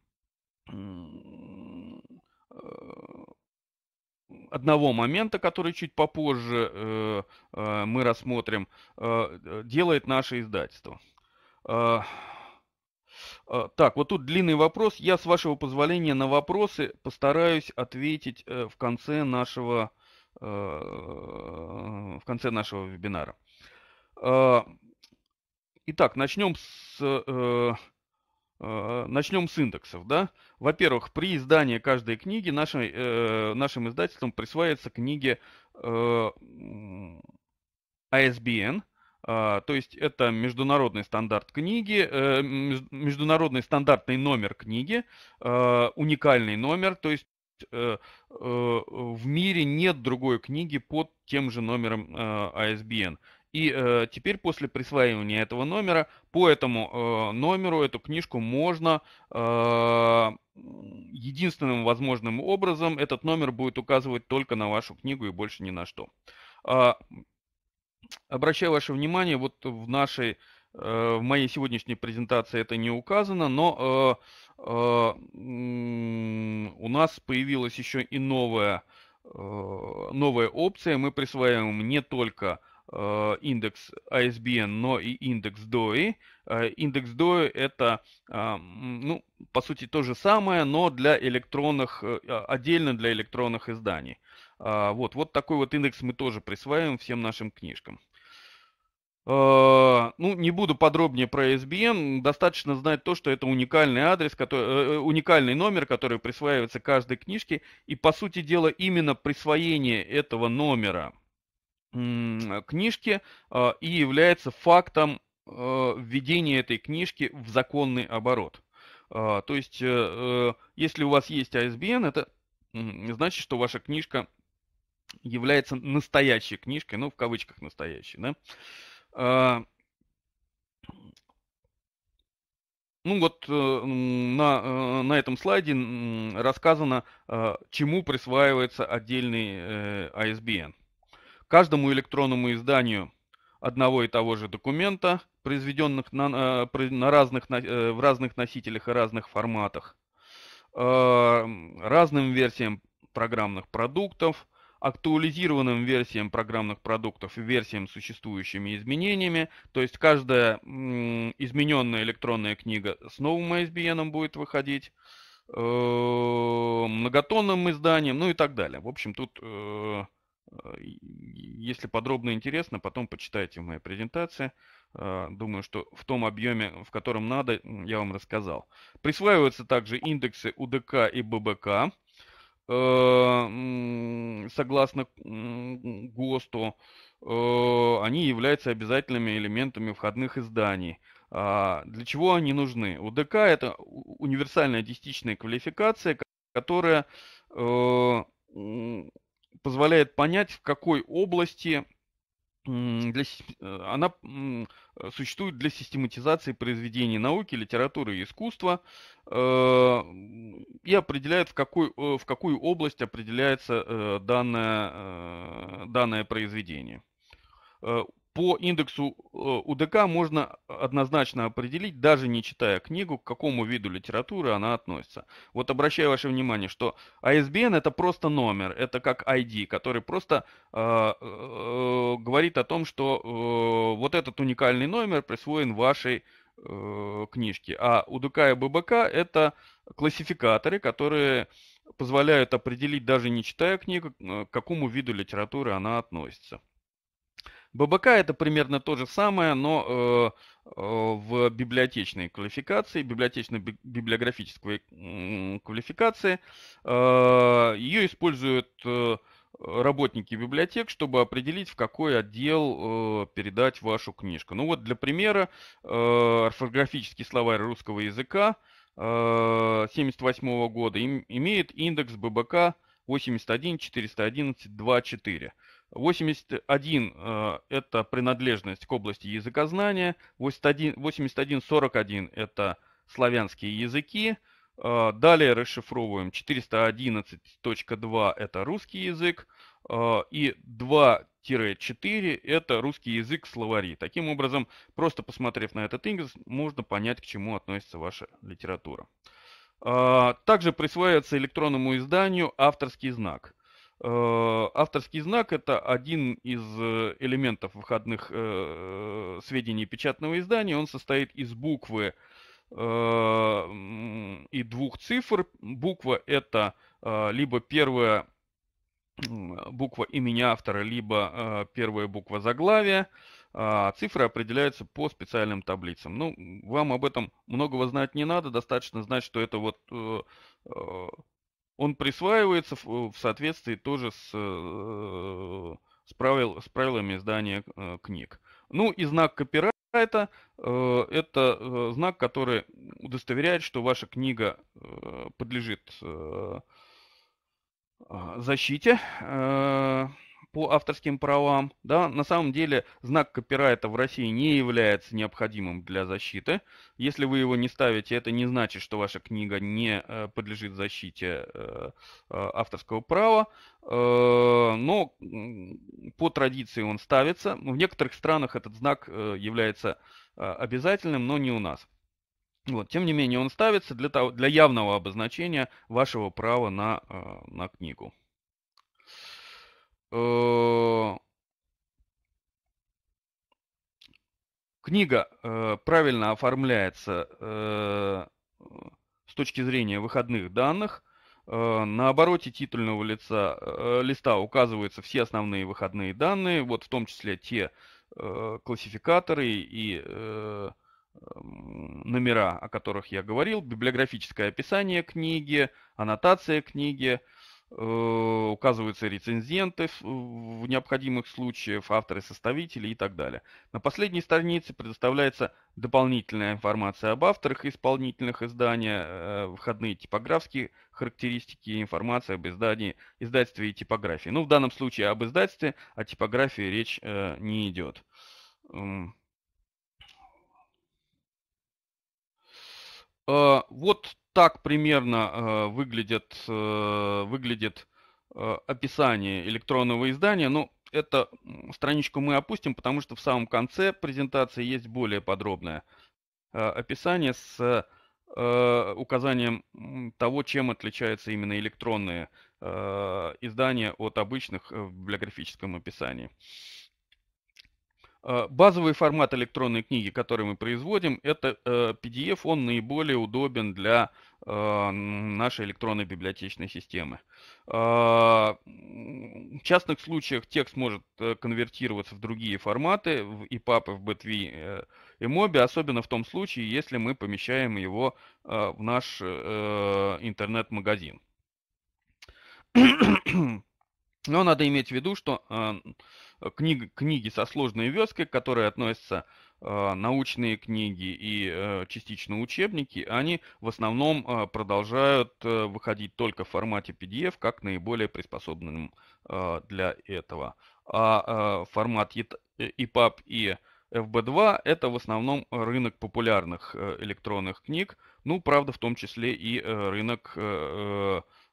одного момента, который чуть попозже э, э, мы рассмотрим, э, э делает наше издательство. Э, э, так, вот тут длинный вопрос. Я, с вашего позволения, на вопросы постараюсь ответить э, в конце нашего в конце нашего вебинара. итак, начнем с Э, начнем с индексов, да. Во-первых, при издании каждой книги нашим э, нашим издательством присваивается книги ISBN, э, а а, то есть это международный стандарт книги, международный стандартный номер книги, уникальный номер, то есть в мире нет другой книги под тем же номером ISBN. А и э, теперь после присваивания этого номера, по этому э, номеру эту книжку можно э, единственным возможным образом, этот номер будет указывать только на вашу книгу и больше ни на что. Э, обращаю ваше внимание, вот в нашей э, в моей сегодняшней презентации это не указано, но э, э, у нас появилась еще и новая, э, новая опция. Мы присваиваем не только Э, индекс ISBN, а но и индекс DOI. Э, индекс DOI это, э, ну, по сути, то же самое, но для электронных, а, отдельно для электронных изданий. Вот, вот такой вот индекс мы тоже присваиваем всем нашим книжкам. Ну, не буду подробнее про ISBN, а достаточно знать то, что это уникальный адрес, который, уникальный номер, который присваивается каждой книжке, и, по сути дела, именно присвоение этого номера – Э, книжки э, и является фактом э, введения этой книжки в законный оборот. То есть, если у вас есть ISBN, это значит, что ваша книжка является настоящей книжкой, ну, в кавычках настоящей, да. Ну вот на, на этом слайде рассказано, чему присваивается отдельный ISBN. Каждому электронному изданию одного и того же документа, произведенных на, э, на разных, э, в разных носителях и разных форматах, э, разным версиям программных продуктов, актуализированным версиям программных продуктов и версиям с существующими изменениями. То есть каждая измененная электронная книга с новым ISBN будет выходить, многотонным изданием, ну и так далее. В общем, тут Э, если подробно интересно, потом почитайте в моей презентации. Э, думаю, что в том объеме, в котором надо, я вам рассказал. Присваиваются также индексы УДК и ББК. Э, согласно ГОСТу, они являются обязательными элементами входных изданий. А для чего они нужны? УДК – это универсальная десятичная квалификация, которая позволяет понять, в какой области для, э, она э, существует для систематизации произведений науки, литературы и искусства э, и определяет, в, какой, в какую область определяется данное, данное произведение. По индексу э, УДК можно э, однозначно определить, даже не читая книгу, к какому виду литературы она относится. Вот обращаю ваше внимание, что ISBN а это просто номер, это как ID, который просто э, э, говорит о том, что э, вот этот уникальный номер присвоен вашей э, книжке. А УДК и ББК это классификаторы, которые позволяют определить, даже не читая книгу, э, к какому виду литературы она относится. ББК это примерно то же самое, но э, э, в библиотечной квалификации, библиотечно-библиографической квалификации. Э, Ее используют работники библиотек, чтобы определить, в какой отдел э, передать вашу книжку. Ну вот для примера э, орфографический словарь русского языка 1978 э, -го года им, имеет индекс ББК 81 411 24. 81 – э, это принадлежность к области языкознания, 81-41 – это славянские языки, э, далее расшифровываем 411.2 – это русский язык, э, и 2-4 – это русский язык словари. Таким образом, просто посмотрев на этот индекс, можно понять, к чему относится ваша литература. Также присваивается электронному изданию авторский знак – Э, авторский знак – это один из э, элементов выходных э, сведений печатного издания. Он состоит из буквы и двух цифр. Буква – это либо первая буква имени автора, либо первая буква заглавия. А цифры определяются по специальным таблицам. Ну, вам об этом многого знать не надо, достаточно знать, что это вот он присваивается э, в соответствии тоже с, э, с, правил, с правилами издания э, книг. Ну и знак копирайта – это знак, который удостоверяет, что ваша книга подлежит защите по авторским правам, да, на самом деле знак копирайта в России не является необходимым для защиты. Если вы его не ставите, это не значит, что ваша книга не э, подлежит защите э, э, авторского права, но по традиции он ставится. В некоторых странах этот знак является обязательным, но не у нас. Вот, тем не менее, он ставится для, того, для явного обозначения вашего права на, на книгу. Э, книга э, правильно оформляется э, с точки зрения выходных данных. на обороте титульного лица, листа указываются все основные выходные данные, вот в том числе те классификаторы и номера, о которых я говорил, библиографическое описание книги, аннотация книги, Э, указываются рецензенты в необходимых случаях, авторы, составители и так далее. На последней странице предоставляется дополнительная информация об авторах исполнительных издания, э, входные типографские характеристики и информация об издании, издательстве и типографии. Ну, в данном случае об издательстве, о типографии речь э, не идет. Э, вот так примерно э, э, выглядит, выглядит описание электронного издания. Но ну, эту страничку мы опустим, потому что в самом конце презентации есть более подробное описание с указанием того, чем отличаются именно электронные издания от обычных в библиографическом описании. Э, базовый формат электронной книги, который мы производим, это PDF, э, он наиболее удобен для э, нашей электронной библиотечной системы. В частных случаях текст может конвертироваться в другие форматы, в EPUB, в BTV, и MOBI, особенно в том случае, если мы помещаем его в наш интернет-магазин. Но надо иметь в виду, что книг, книги со сложной вязкой, к которой относятся э, научные книги и э, частично учебники, они в основном э, продолжают э, выходить только в формате PDF, как наиболее приспособленным э, для этого. А э, формат EPUB э, и FB2 – это в основном рынок популярных э, электронных книг, ну, правда, в том числе и э, рынок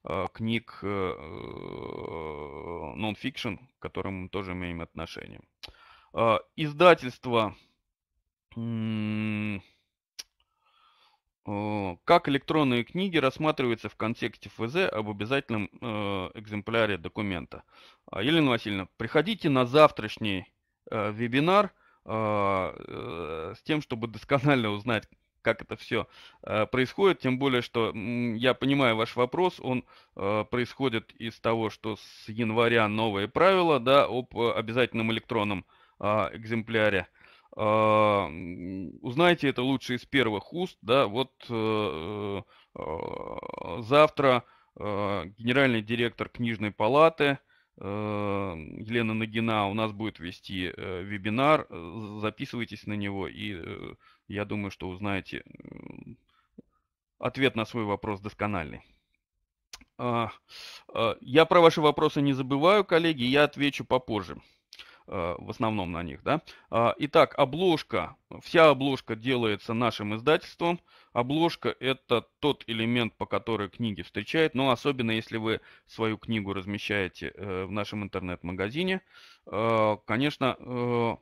Э, книг э, э, нон-фикшн, к которым мы тоже имеем отношение. А, издательство как электронные книги рассматриваются в контексте ФЗ об обязательном экземпляре документа. А, Елена Васильевна, приходите на завтрашний вебинар а, с тем, чтобы досконально узнать как это все э, происходит, тем более, что я понимаю ваш вопрос, он э, происходит из того, что с января новые правила, да, об э, обязательном электронном а, экземпляре. А, Узнайте это лучше из первых уст, да, вот завтра генеральный директор книжной палаты Э, Елена Нагина у нас будет вести э, вебинар. Э, записывайтесь на него, и я думаю, что узнаете ответ на свой вопрос доскональный. А, я про ваши вопросы не забываю, коллеги, я отвечу попозже. Э, в основном на них, да. А, итак, обложка, вся обложка делается нашим издательством. Обложка это тот элемент, по которой книги встречают, но ну, особенно если вы свою книгу размещаете э, в нашем интернет-магазине, а, конечно, э,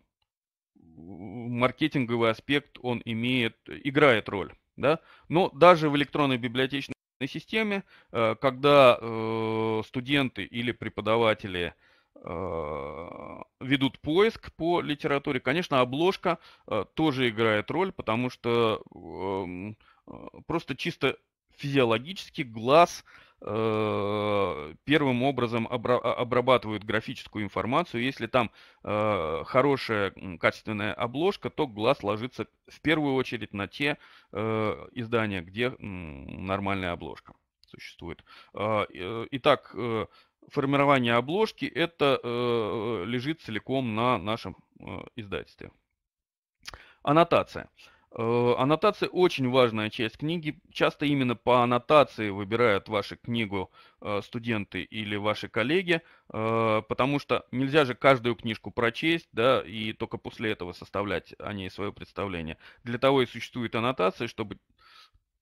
маркетинговый аспект он имеет, играет роль, да. Но даже в электронной библиотечной системе, когда студенты или преподаватели Э, ведут поиск по литературе. Конечно, обложка э, тоже играет роль, потому что э, просто чисто физиологически глаз первым образом а, обрабатывает графическую информацию. Если там хорошая качественная обложка, то глаз ложится в первую очередь на те издания, где нормальная обложка существует. Итак, формирование обложки это э, лежит целиком на нашем э, издательстве. Аннотация. Э, аннотация очень важная часть книги. Часто именно по аннотации выбирают вашу книгу э, студенты или ваши коллеги, э, потому что нельзя же каждую книжку прочесть, да, и только после этого составлять о ней свое представление. Для того и существует аннотация, чтобы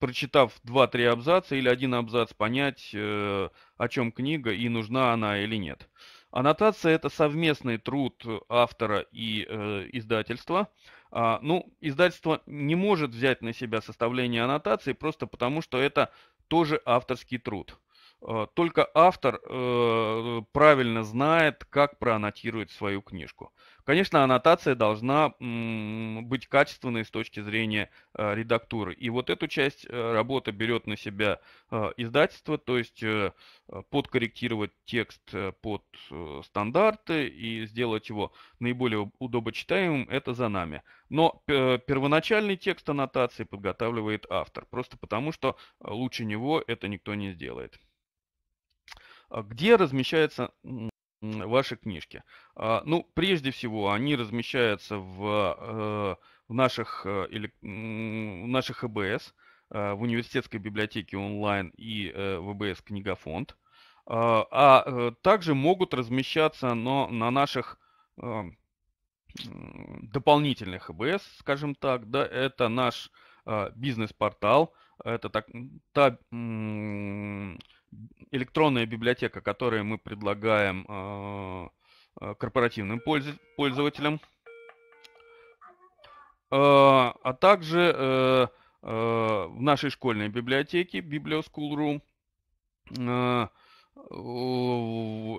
прочитав 2-3 абзаца или один абзац, понять, э, о чем книга и нужна она или нет. Аннотация – это совместный труд автора и э, издательства. А, ну, издательство не может взять на себя составление аннотации просто потому, что это тоже авторский труд. Э, только автор э, правильно знает, как проаннотировать свою книжку. Конечно, аннотация должна м, быть качественной с точки зрения э, редактуры. И вот эту часть э, работы берет на себя э, издательство, то есть э, подкорректировать текст под стандарты и сделать его наиболее удобочитаемым, это за нами. Но первоначальный текст аннотации подготавливает автор, просто потому что лучше него это никто не сделает. А, где размещаются ваши книжки? А, ну, прежде всего, они размещаются в, э, в наших, э, в наших ЭБС, э, в университетской библиотеке онлайн и в ЭБС Книгофонд. А, а также могут размещаться но на наших дополнительных ЭБС, скажем так, да, это наш бизнес-портал, это так, та электронная библиотека, которую мы предлагаем а, а, корпоративным пользователям, а, а также э, э, в нашей школьной библиотеке Biblioschool.ru.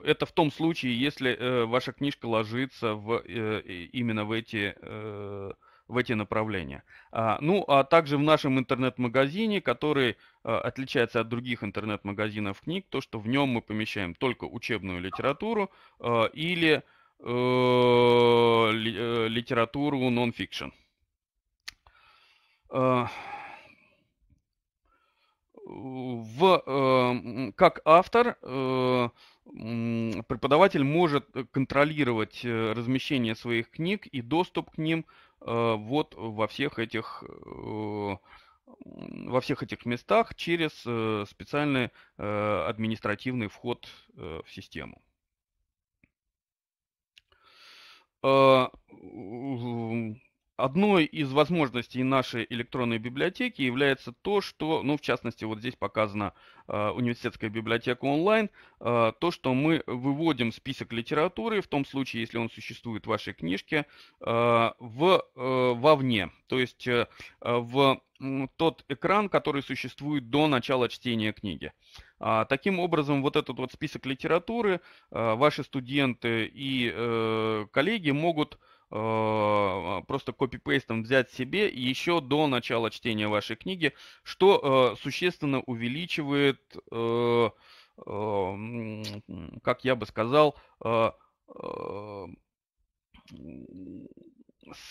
Это в том случае, если э, ваша книжка ложится в, именно в эти в эти направления. А, ну, а также в нашем интернет-магазине, который а, отличается от других интернет-магазинов книг, то, что в нем мы помещаем только учебную литературу а, или э, э, литературу нон-фикшн. В, э, как автор преподаватель может контролировать размещение своих книг и доступ к ним – Э, вот во всех этих э, во всех этих местах через э, специальный административный вход в систему. Одной из возможностей нашей электронной библиотеки является то, что, ну, в частности, вот здесь показана э, университетская библиотека онлайн, э, то, что мы выводим список литературы, в том случае, если он существует в вашей книжке, э, в, э, вовне, то есть э, в тот экран, который существует до начала чтения книги. А, таким образом, вот этот вот список литературы э, ваши студенты и э, коллеги могут Э, а, просто копипейстом взять себе еще до начала чтения вашей книги, что э, существенно увеличивает, э, как я бы сказал,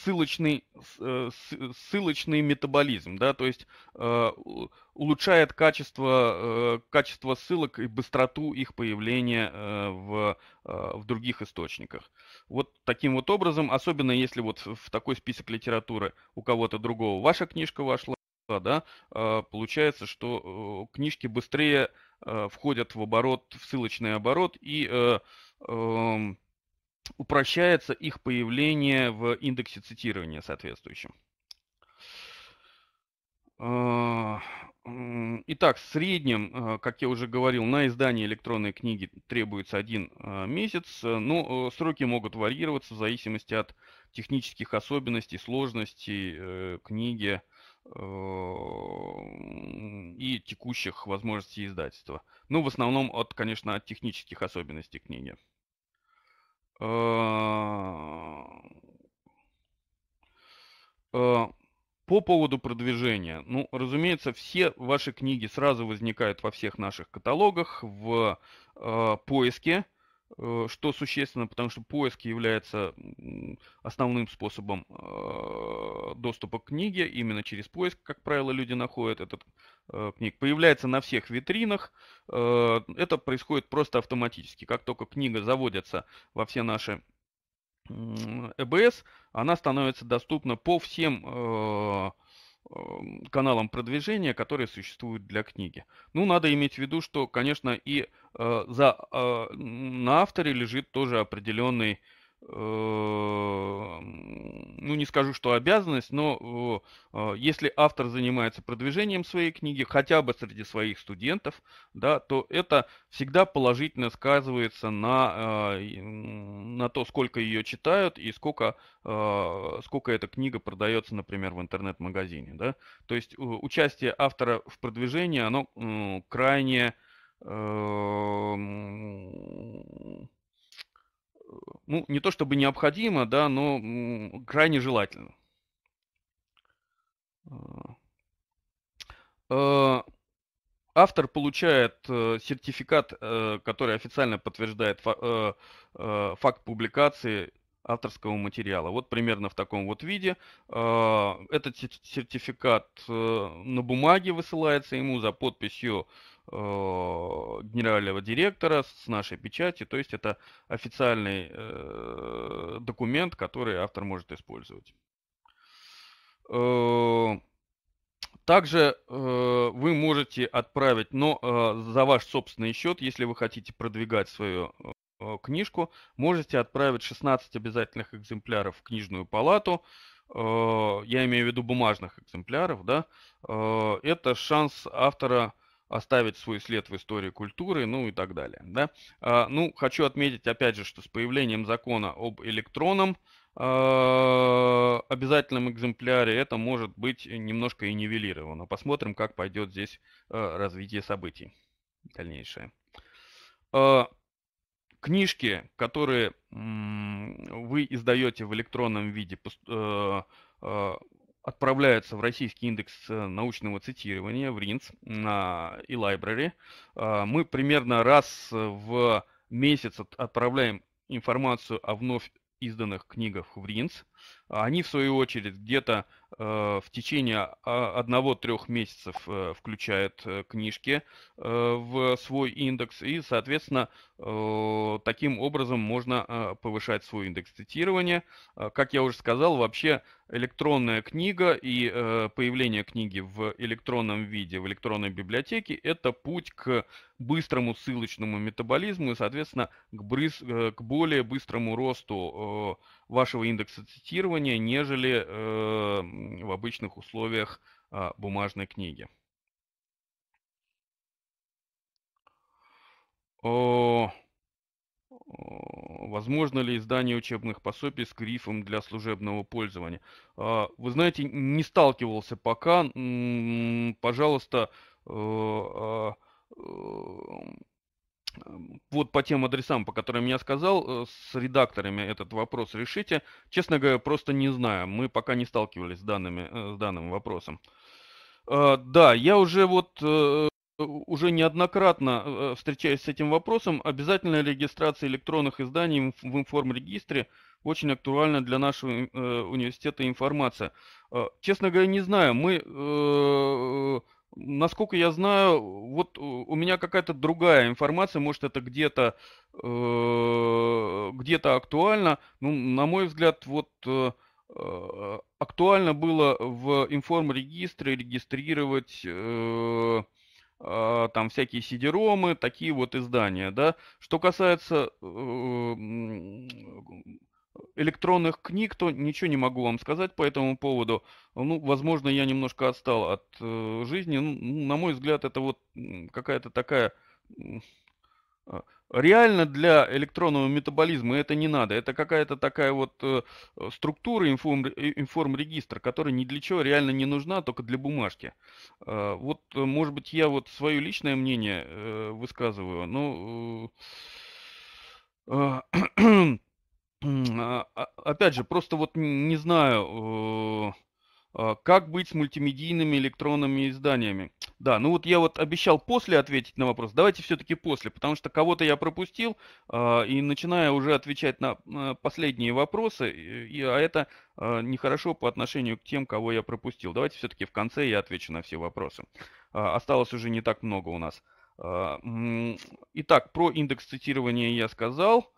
ссылочный Э, э, ссылочный метаболизм, да, то есть э, улучшает качество, качество ссылок и быстроту их появления в, в других источниках. Вот таким вот образом, особенно если вот в такой список литературы у кого-то другого ваша книжка вошла, да, получается, что книжки быстрее входят в оборот, в ссылочный оборот и эм, упрощается их появление в индексе цитирования соответствующем. А, итак, в среднем, а, как я уже говорил, на издание электронной книги требуется один а, месяц, но ну, э, сроки могут варьироваться в зависимости от технических особенностей, сложностей э, книги э, и текущих возможностей издательства. Ну, в основном, от, конечно, от технических особенностей книги. Э, э, по поводу продвижения. Ну, разумеется, все ваши книги сразу возникают во всех наших каталогах, в э, поиске. Э, что существенно, потому что поиск является основным способом э, доступа к книге. Именно через поиск, как правило, люди находят этот э, книг. Появляется на всех витринах. Это происходит просто автоматически. Как только книга заводится во все наши ЭБС, она становится доступна по всем Эм, каналам продвижения, которые существуют для книги. Ну, надо иметь в виду, что, конечно, и э, за, э, на авторе лежит тоже определенный Эм, ну не скажу, что обязанность, но э, э, если автор занимается продвижением своей книги, хотя бы среди своих студентов, да, то это всегда положительно сказывается на, э, на то, сколько ее читают и сколько, сколько эта книга продается, например, в интернет-магазине. Да? То есть участие автора в продвижении, оно крайне эм, ну, не то чтобы необходимо, да, но крайне желательно. А, а, автор получает э, сертификат, э, который официально подтверждает э, факт публикации авторского материала. Вот примерно в таком вот виде. А, этот сертификат на бумаге высылается ему за подписью Э, генерального директора с нашей печати. То есть это официальный э, документ, который автор может использовать. Э, также э, вы можете отправить, но э, за ваш собственный счет, если вы хотите продвигать свою э, книжку, можете отправить 16 обязательных экземпляров в книжную палату я имею в виду бумажных экземпляров, да, это шанс автора оставить свой след в истории культуры, ну и так далее. Да? А, ну, хочу отметить, опять же, что с появлением закона об электронном э, обязательном экземпляре это может быть немножко и нивелировано. Посмотрим, как пойдет здесь э, развитие событий дальнейшее. Э, книжки, которые вы издаете в электронном виде, отправляются в российский индекс э, научного цитирования, в РИНЦ и library. А, мы примерно раз в месяц отправляем информацию о вновь изданных книгах в РИНЦ. Они, в свою очередь, где-то э, в течение а, одного-трех месяцев э, включают э, книжки в свой индекс, и, соответственно, таким образом можно повышать свой индекс цитирования. Как я уже сказал, вообще электронная книга и появление книги в электронном виде, в электронной библиотеке – это путь к быстрому ссылочному метаболизму и, соответственно, к, к более быстрому росту вашего индекса цитирования, нежели э, в обычных условиях а, бумажной книги. возможно ли издание учебных пособий с грифом для служебного пользования? А, вы знаете, не сталкивался пока. Пожалуйста, э, а, э, вот по тем адресам, по которым я сказал, э, с редакторами этот вопрос решите. Честно говоря, просто не знаю. Мы пока не сталкивались с, данными, э, с данным вопросом. Э, да, я уже вот уже неоднократно встречаюсь с этим вопросом. Обязательная регистрация электронных изданий в информрегистре очень актуальна для нашего университета информация. Честно говоря, не знаю. Мы Насколько я знаю, вот у меня какая-то другая информация, может это где-то э, где-то актуально. Ну, на мой взгляд, вот э, э актуально было в информрегистре регистрировать э, а, там всякие сидеромы, такие вот издания, да. Что касается э, электронных книг, то ничего не могу вам сказать по этому поводу. Ну, возможно, я немножко отстал от э, жизни. Ну, ну на мой взгляд, это вот какая-то такая... А, реально для электронного метаболизма это не надо. Это какая-то такая вот э, структура, информ, э, информрегистр, которая ни для чего реально не нужна, только для бумажки. А, э, вот, может быть, я вот свое личное мнение э, высказываю, но... Э, а, А, а, опять же, просто вот не знаю, э, а, как быть с мультимедийными электронными изданиями. Да, ну вот я вот обещал после ответить на вопрос. Давайте все-таки после, потому что кого-то я пропустил, и начиная уже отвечать на последние вопросы, а это э, нехорошо по отношению к тем, кого я пропустил. Давайте все-таки в конце я отвечу на все вопросы. Осталось уже не так много у нас. Итак, про индекс цитирования я сказал.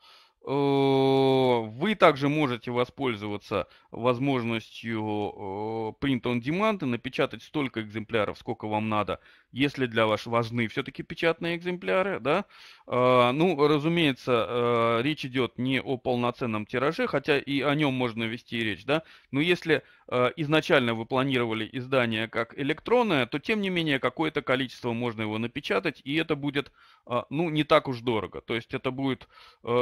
Э, вы также можете воспользоваться возможностью э, print on demand и напечатать столько экземпляров, сколько вам надо, если для вас важны все-таки печатные экземпляры. Да? Э, ну, разумеется, речь идет не о полноценном тираже, хотя и о нем можно вести речь. Да? Но если изначально вы планировали издание как электронное, то тем не менее какое-то количество можно его напечатать, и это будет ну, не так уж дорого. То есть это будет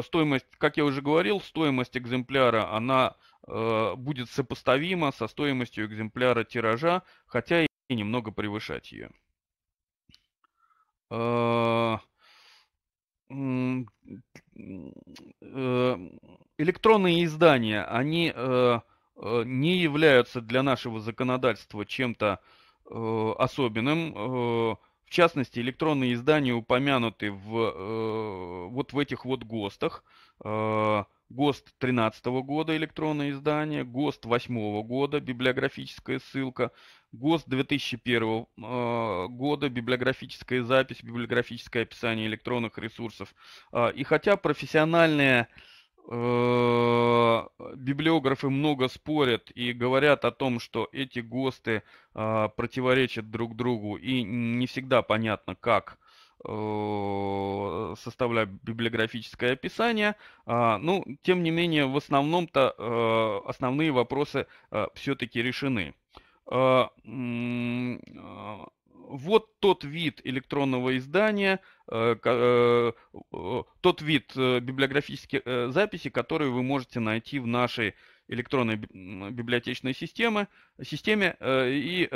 стоимость как я уже говорил, стоимость экземпляра, она э, будет сопоставима со стоимостью экземпляра тиража, хотя и немного превышать ее. Э, э, электронные издания, они э, э, не являются для нашего законодательства чем-то э, особенным. Э, в частности, электронные издания упомянуты в, э, вот в этих вот ГОСТах. Э, Э, ГОСТ 13 года электронное издание, ГОСТ 8 года библиографическая ссылка, ГОСТ 2001 э, года библиографическая запись, библиографическое описание электронных ресурсов. Э, и хотя профессиональные библиографы много спорят и говорят о том, что эти ГОСТы противоречат друг другу и не всегда понятно, как Э, составляю библиографическое описание. А, ну, тем не менее, в основном-то э, основные вопросы э, все-таки решены. А, а, вот тот вид электронного издания, тот вид библиографической записи, которые вы можете найти в нашей электронной библиотечной системы, системе. И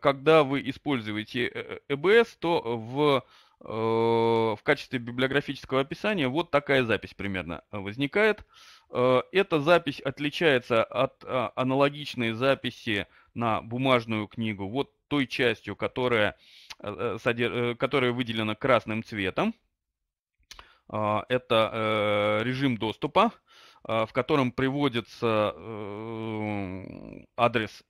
когда вы используете ЭБС, то в Э, в качестве библиографического описания вот такая запись примерно э, возникает. Э, эта запись отличается от аналогичной записи на бумажную книгу вот той частью, которая, которая выделена красным цветом. Это режим доступа, в котором приводится адрес,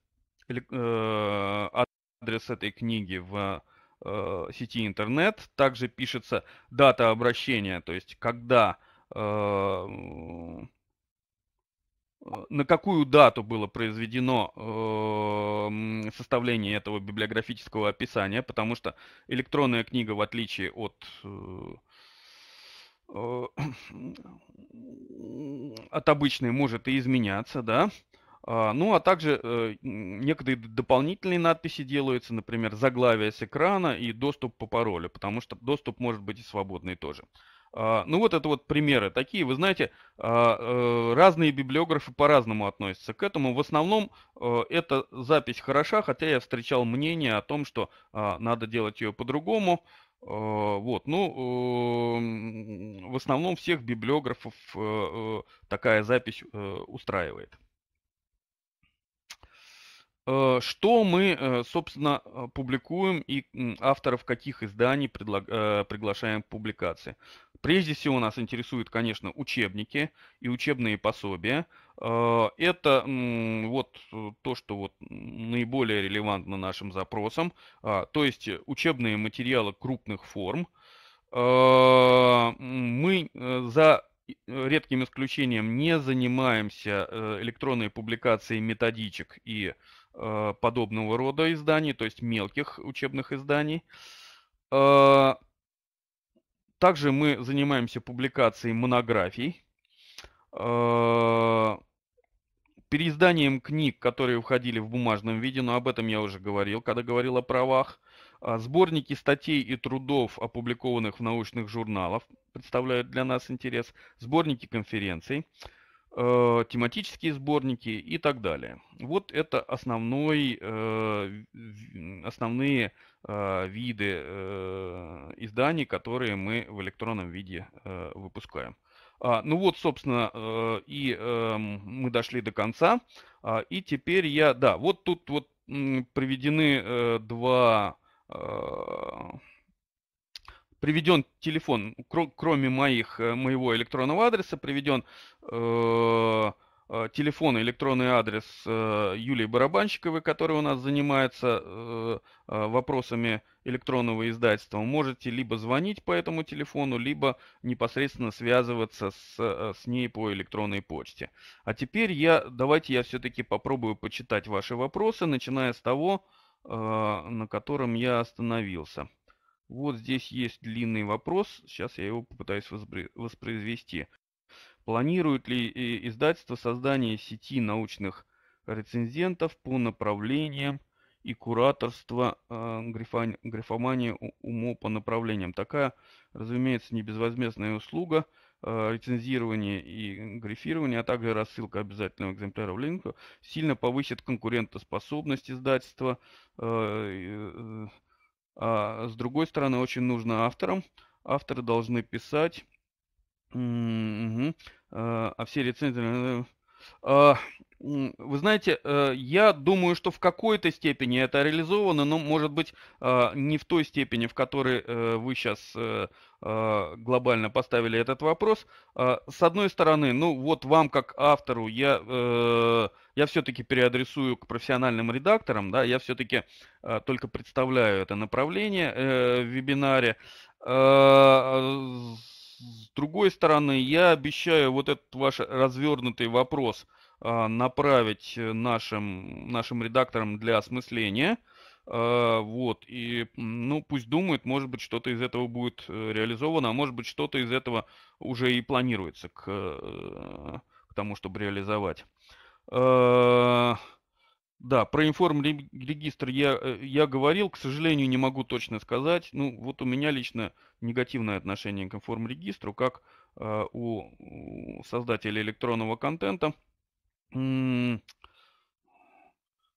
адрес этой книги в э, сети интернет. Также пишется дата обращения, то есть когда, э, э на какую дату было произведено э, составление этого библиографического описания, потому что электронная книга, в отличие от э, э от обычной может и изменяться, да. А, ну, а также э, некоторые дополнительные надписи делаются, например, заглавие с экрана и доступ по паролю, потому что доступ может быть и свободный тоже. А, ну вот это вот примеры такие. Вы знаете, а, э, разные библиографы по-разному относятся к этому. В основном э, эта запись хороша, хотя я встречал мнение о том, что надо делать ее по-другому. Вот, ну, в основном всех библиографов такая запись устраивает. Э, что мы, э, собственно, э, публикуем и авторов каких изданий приглашаем к публикации? Прежде всего нас интересуют, конечно, учебники и учебные пособия. Это вот то, что вот наиболее релевантно нашим запросам, а, то есть учебные материалы крупных форм. Мы за редким исключением не занимаемся электронной публикацией методичек и методичек Э, подобного рода изданий, то есть мелких учебных изданий. Э, также мы занимаемся публикацией монографий, э, переизданием книг, которые входили в бумажном виде, но об этом я уже говорил, когда говорил о правах. Сборники статей и трудов, опубликованных в научных журналах, представляют для нас интерес. Сборники конференций. Э, тематические сборники и так далее. Вот это основной, э, основные э, виды изданий, которые мы в электронном виде выпускаем. А, ну вот, собственно, и мы дошли до конца. А, и теперь я, да, вот тут вот приведены два приведен телефон, кроме моих, э, моего электронного адреса, приведен э, э, телефон, электронный адрес э, Юлии Барабанщиковой, которая у нас занимается вопросами электронного издательства. Вы Можете либо звонить по этому телефону, либо непосредственно связываться с, с ней по электронной почте. А теперь я, давайте я все-таки попробую почитать ваши вопросы, начиная с того, на котором я остановился. Вот здесь есть длинный вопрос, сейчас я его попытаюсь воспроизвести. Планирует ли издательство создание сети научных рецензентов по направлениям и кураторство э, а, грифон, грифомания умо по направлениям? Такая, разумеется, не безвозмездная услуга, э, рецензирование и грифирование, а также рассылка обязательного экземпляра в линку сильно повысит конкурентоспособность издательства. А, э, э, а с другой стороны, очень нужно авторам. Авторы должны писать. Угу. А все рецензенты. Э, а, вы знаете, э, я думаю, что в какой-то степени это реализовано, но, может быть, а, не в той степени, в которой э, вы сейчас э, а, глобально поставили этот вопрос. С одной стороны, ну вот вам как автору я, я все-таки переадресую к профессиональным редакторам, да, я все-таки только представляю это направление в вебинаре с другой стороны, я обещаю вот этот ваш развернутый вопрос а, направить э, нашим, нашим редакторам для осмысления. А, вот, и, ну, пусть думают, может быть, что-то из этого будет э, реализовано, а может быть, что-то из этого уже и планируется к, э, к тому, чтобы реализовать. А, да, про информрегистр я, э, я говорил, к сожалению, не могу точно сказать. Ну, вот у меня лично негативное отношение к информрегистру, как э, у, у создателей электронного контента.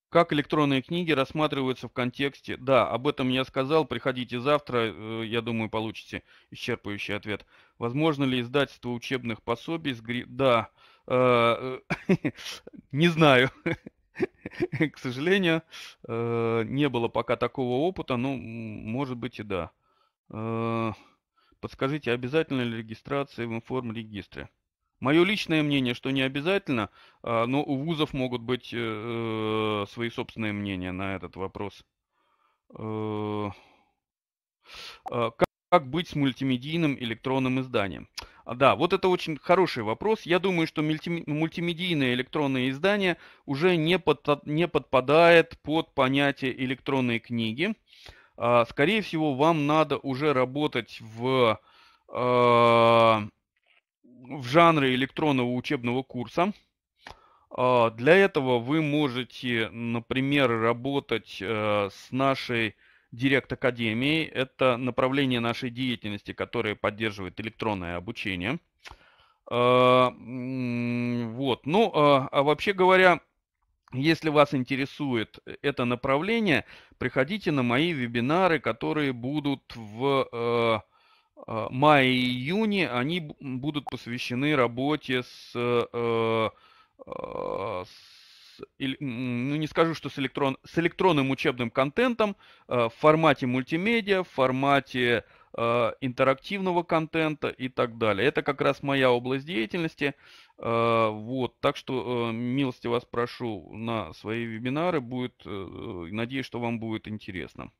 Как электронные книги рассматриваются в контексте? Да, об этом я сказал. Приходите завтра, э, я думаю, получите исчерпывающий ответ. Возможно ли издательство учебных пособий? С... Да, э, не знаю. К сожалению, э, не было пока такого опыта, но ну, может быть и да. Э, подскажите, обязательно ли регистрация в информрегистре? Мое личное мнение, что не обязательно, а, но у вузов могут быть э, свои собственные мнения на этот вопрос. А, как быть с мультимедийным электронным изданием? А, да, вот это очень хороший вопрос. Я думаю, что мультимедийное электронное издание уже не, под, не подпадает под понятие электронной книги. А, скорее всего, вам надо уже работать в, а, в жанре электронного учебного курса. Для этого вы можете, например, работать э, с нашей Директ Академии. Это направление нашей деятельности, которое поддерживает электронное обучение. Э, вот. Ну, э, а вообще говоря, если вас интересует это направление, приходите на мои вебинары, которые будут в э, мае июне. Они будут посвящены работе с, с ну не скажу, что с, электрон, с электронным учебным контентом э, в формате мультимедиа, в формате э, интерактивного контента и так далее. Это как раз моя область деятельности. Э, вот, так что милости вас прошу на свои вебинары. Будет, надеюсь, что вам будет интересно.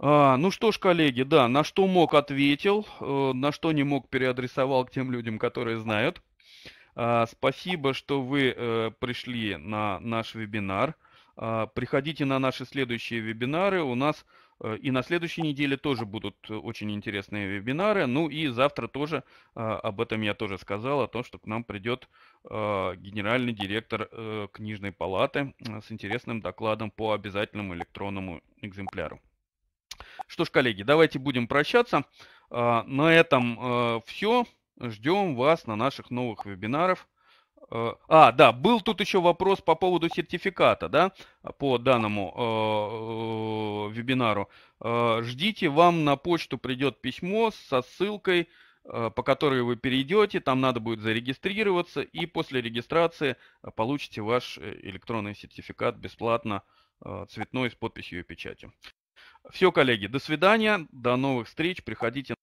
А, ну что ж, коллеги, да, на что мог ответил, на что не мог переадресовал к тем людям, которые знают. А, спасибо, что вы э, пришли на наш вебинар. А, приходите на наши следующие вебинары. У нас э, и на следующей неделе тоже будут очень интересные вебинары. Ну и завтра тоже, а, об этом я тоже сказал, о том, что к нам придет генеральный директор э, книжной палаты с интересным докладом по обязательному электронному экземпляру. Что ж, коллеги, давайте будем прощаться. На этом все. Ждем вас на наших новых вебинаров. Э, а, да, был тут еще вопрос по поводу сертификата, да, по данному э, вебинару. Э, ждите, вам на почту придет письмо со ссылкой, э, по которой вы перейдете, там надо будет зарегистрироваться, и после регистрации получите ваш электронный сертификат бесплатно, цветной, с подписью и печатью. Все, коллеги, до свидания, до новых встреч, приходите.